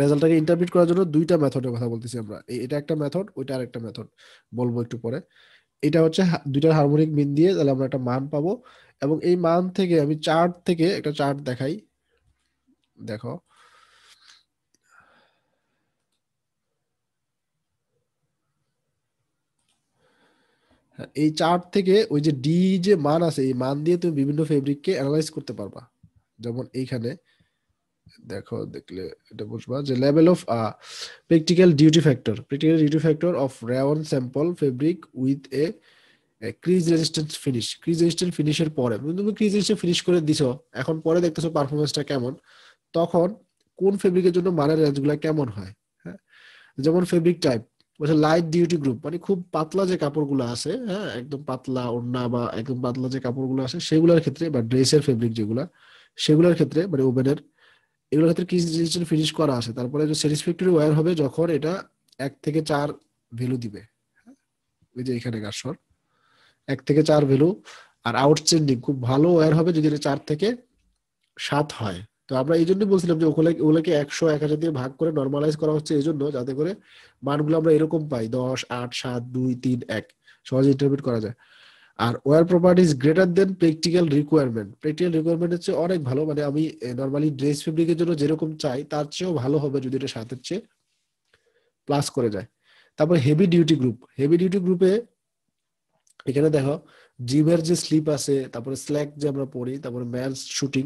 রেজাল্টটাকে ইন্টারপ্রিট করার জন্য দুইটা মেথডের কথা বলতেছি আমরা এটা একটা মেথড ওইটা আর একটা মেথড বলবো একটু পরে এটা হচ্ছে দুইটার হারমোনিক মিন দিয়ে তাহলে আমরা একটা মান পাবো এবং এই মান থেকে আমি চার্ট থেকে একটা চার্ট দেখাই দেখো হ্যাঁ, এই চার্ট থেকে ওই যে ডি যে মান আছে এই মান দিয়ে তুমি বিভিন্ন ফেব্রিককে অ্যানালাইজ করতে পারবা যেমন এইখানে দেখো দেখলে এটা বুঝবা যে level of practical duty factor practical duty factor of rayon sample fabric with a crease resistance finish crease resistance ফিনিশের পরে তুমি ক্রিজ রেজিস্ট্যান্স ফিনিশ করে দিছো এখন পরে দেখতেছো পারফরমেন্সটা কেমন তখন কোন ফেব্রিকের জন্য মানের রেঞ্জগুলো কেমন হয় হ্যাঁ যেমন ফেব্রিক টাইপ বলছে লাইট ডিউটি গ্রুপ মানে খুব পাতলা যে কাপড়গুলো আছে হ্যাঁ একদম পাতলা ওড়না বা একদম পাতলা যে কাপড়গুলো আছে সেগুলোর ক্ষেত্রে বা ড্রেসের ফেব্রিক যেগুলা সেগুলোর ক্ষেত্রে মানে ওভেনের এগুলোর ক্ষেত্রে কি রেজিস্ট্যান্ট ফিনিশ করা আছে তারপরে স্যাটিসফ্যাক্টরি ওয়্যার হবে যখন এটা এক থেকে চার ভ্যালু দিবে হ্যাঁ? ওই যে এখানে গাছর এক থেকে চার ভ্যালু আর আউটস্ট্যান্ডিং খুব ভালো ওয়্যার হবে যদি এটা চার থেকে সাত হয় তো আমরা এই জন্যই বলছিলাম যে ওগুলো ওগুলোকে একশো এক হাজার দিয়ে ভাগ করে নর্মালাইজ করা হচ্ছে এই জন্য যাতে করে মানগুলো আমরা এরকম পাই দশ আট সাত দুই তিন এক সহজে ইন্টারপ্রিট করা যায় আর wear properties greater than practical requirement practical requirement হচ্ছে অনেক ভালো মানে আমি নর্মালি ড্রেস ফেব্রিকের জন্য যেরকম চাই তার চেয়েও ভালো হবে যদি এটা সাথে চেয়ে প্লাস করে যায় তারপর heavy duty group heavy duty গ্রুপে এখানে দেখো জিমের যে স্লিপ আছে তারপরে স্ল্যাক যে আমরা পড়ি তারপরে ম্যান শুটিং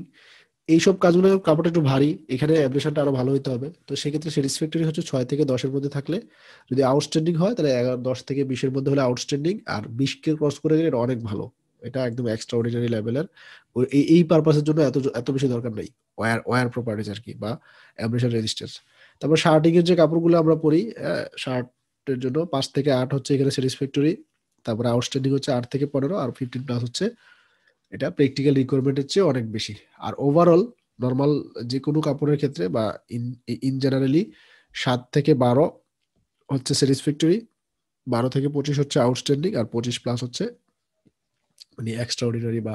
এইসব কাজগুলো কাপড়টা একটু ভারী এখানে অ্যাপ্লিকেশনটা আরো ভালো হইতে হবে তো সেক্ষেত্রে স্যাটিসফ্যাক্টরি হচ্ছে ছয় থেকে দশের মধ্যে থাকলে যদি আউটস্ট্যান্ডিং হয় তাহলে এগারো দশ থেকে বিশের মধ্যে হলে আউটস্ট্যান্ডিং আর বিশকে ক্রস করে গেলে এটা অনেক ভালো এটা একদম এক্সট্রা অর্ডিনারি লেভেলের এই এই পারপাসের জন্য এত এত বেশি দরকার নেই ওয়ার ওয়ার প্রপার্টিজ আর কি বা অ্যাপ্লিকেশন রেজিস্ট্যান্স তারপর শার্টিং এর যে কাপড়গুলো আমরা পরি শার্টের হ্যাঁ, জন্য পাঁচ থেকে আট হচ্ছে এখানে স্যাটিসফ্যাক্টরি তারপরে আউটস্ট্যান্ডিং হচ্ছে আট থেকে পনেরো আর ফিফটিন প্লাস হচ্ছে এটা প্র্যাকটিক্যাল রিকোয়ারমেন্টের চেয়ে অনেক বেশি আর ওভারঅল নর্মাল যে কোনো কাপড়ের ক্ষেত্রে বা ইন জেনারেলি সাত থেকে বারো হচ্ছে স্যাটিসফ্যাক্টরি বারো থেকে পঁচিশ হচ্ছে আউটস্ট্যান্ডিং আর পঁচিশ প্লাস হচ্ছে মানে এক্সট্রা অর্ডিনারি বা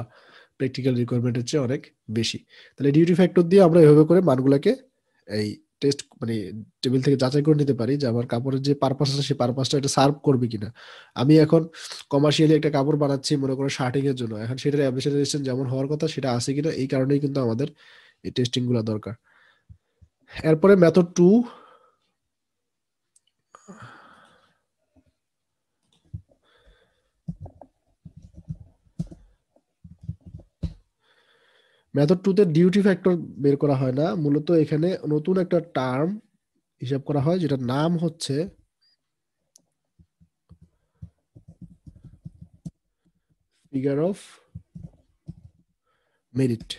প্র্যাকটিক্যাল রিকোয়ারমেন্টের চেয়ে অনেক বেশি তাহলে ডিউটি ফ্যাক্টর দিয়ে আমরা এভাবে করে মানগুলোকে এই টেস্ট মানে টেবিল থেকে যাচাই করে নিতে পারি যে আমার কাপড়ের যে পারপাস আছে সেই পারপাসটা এটা সার্ভ করবে কিনা আমি এখন কমার্শিয়ালি একটা কাপড় বানাচ্ছি মনে করো শার্টিং এর জন্য এখন সেটার অ্যাপ্রিসিয়েশন যেমন হওয়ার কথা সেটা আছে কিনা এই কারণেই কিন্তু আমাদের এই টেস্টিং গুলা দরকার এরপরে মেথড টু মেথড তে ডিউটি ফ্যাক্টর বের করা হয় না মূলত এখানে নতুন একটা টার্ম হিসাব করা হয় যেটার নাম হচ্ছে ফিগার অফ মেরিট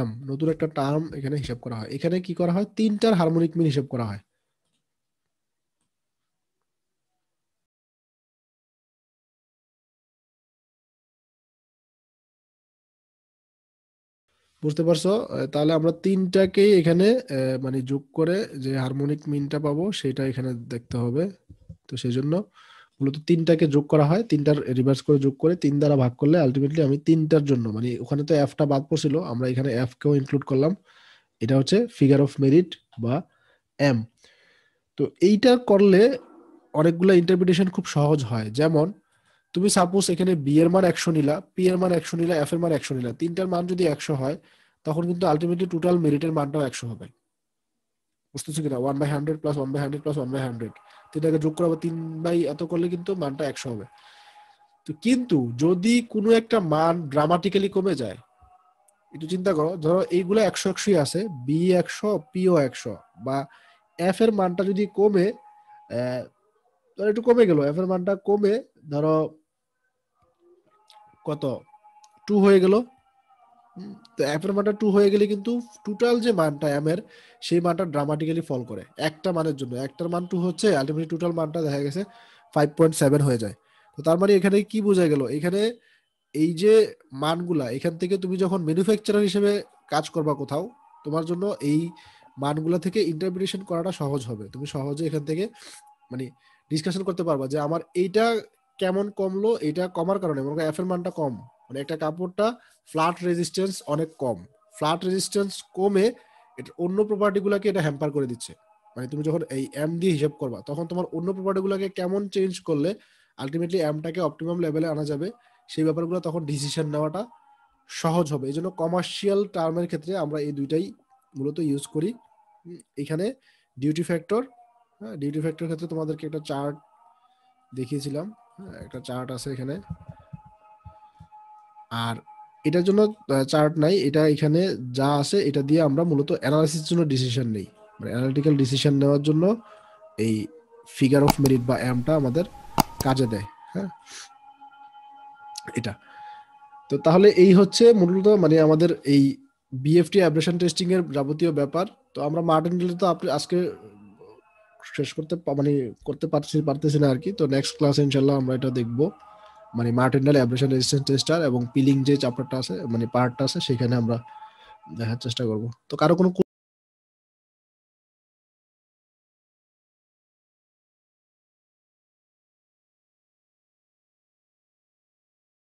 এম নতুন একটা টার্ম এখানে হিসাব করা হয় এখানে কি করা হয় তিনটার হারমোনিক মিল হিসাব করা হয় বুঝতে পারছো তাহলে আমরা তিনটাকেই এখানে মানে যোগ করে যে হারমোনিক মিনটা পাবো সেটা এখানে দেখতে হবে তো সেই জন্য মূলত তিনটাকে যোগ করা হয় তিনটার রিভার্স করে যোগ করে তিন দ্বারা ভাগ করলে আলটিমেটলি আমি তিনটার জন্য মানে ওখানে তো এফটা বাদ পড়ছিল আমরা এখানে অ্যাপকেও ইনক্লুড করলাম এটা হচ্ছে ফিগার অফ মেরিট বা এম তো এইটা করলে অনেকগুলো ইন্টারপ্রিটেশন খুব সহজ হয় যেমন তুমি সাপোজ এখানে বি এর মান একশো নিলা পি এর মান একশো নিলা এফ এর মান একশো নিলা তিনটার মান যদি একশো হয় তখন কিন্তু আলটিমেটলি টোটাল মেরিটের মানটাও একশো হবে বুঝতেছো কিনা one by hundred plus one by hundred plus one by hundred তিনটাকে যোগ করা তিন বাই এত করলে কিন্তু মানটা একশো হবে তো কিন্তু যদি কোনো একটা মান ড্রামাটিক্যালি কমে যায় একটু চিন্তা করো ধরো এইগুলো একশো একশোই আছে বি একশো পিও একশো বা এফ এর মানটা যদি কমে ধরো একটু কমে গেল এফ এর মানটা কমে ধরো কত টু হয়ে গেল তো অ্যাপের মানটা টু হয়ে গেলে কিন্তু টোটাল যে মানটা অ্যামের সেই মানটা ড্রামাটিক্যালি ফল করে একটা মানের জন্য একটার মান টু হচ্ছে আলটিমেটলি টোটাল মানটা দেখা গেছে ফাইভ পয়েন্ট সেভেন হয়ে যায় তো তার মানে এখানে কি বোঝা গেল এখানে এই যে মানগুলা এখান থেকে তুমি যখন ম্যানুফ্যাকচারার হিসেবে কাজ করবা কোথাও তোমার জন্য এই মানগুলা থেকে ইন্টারপ্রিটেশন করাটা সহজ হবে তুমি সহজে এখান থেকে মানে ডিসকাশন করতে পারবা যে আমার এইটা কেমন কমলো এটা কমার কারণে মনে করো এফের মানটা কম মানে একটা কাপড়টা ফ্ল্যাট রেজিস্ট্যান্স অনেক কম ফ্ল্যাট রেজিস্ট্যান্স কমে এটা অন্য প্রপার্টিগুলোকে এটা হ্যাম্পার করে দিচ্ছে মানে তুমি যখন এই এম দিয়ে হিসাব করবা তখন তোমার অন্য প্রপার্টিগুলোকে কেমন চেঞ্জ করলে আলটিমেটলি এমটাকে অপটিমাম লেভেলে আনা যাবে সেই ব্যাপারগুলো তখন ডিসিশন নেওয়াটা সহজ হবে এই জন্য কমার্শিয়াল টার্মের ক্ষেত্রে আমরা এই দুইটাই মূলত ইউজ করি এখানে ডিউটি ফ্যাক্টর হ্যাঁ ডিউটি ফ্যাক্টর ক্ষেত্রে তোমাদেরকে একটা চার্ট দেখিয়েছিলাম হ্যাঁ, একটা চার্ট আছে এখানে আর এটার জন্য চার্ট নাই এটা এখানে যা আছে এটা দিয়ে আমরা মূলত অ্যানালাইসিস জন্য ডিসিশন নেই মানে অ্যানালিটিক্যাল ডিসিশন নেওয়ার জন্য এই ফিগার অফ মেরিট বা অ্যামটা আমাদের কাজে দেয় হ্যাঁ এটা তো তাহলে এই হচ্ছে মূলত মানে আমাদের এই বিএফটি অ্যাব্রেশন টেস্টিং এর যাবতীয় ব্যাপার তো আমরা মার্টিন তো আপনি আজকে শেষ করতে মানে করতে পারছি পারতেছি না আর কি তো নেক্সট ক্লাসে ইনশাল্লাহ আমরা এটা দেখব মানে মার্টিনাল অ্যাব্রেশন রেজিস্ট্যান্স টেস্টার এবং পিলিং যে চ্যাপ্টারটা আছে মানে পার্টটা আছে সেখানে আমরা দেখার চেষ্টা করব তো কারো কোনো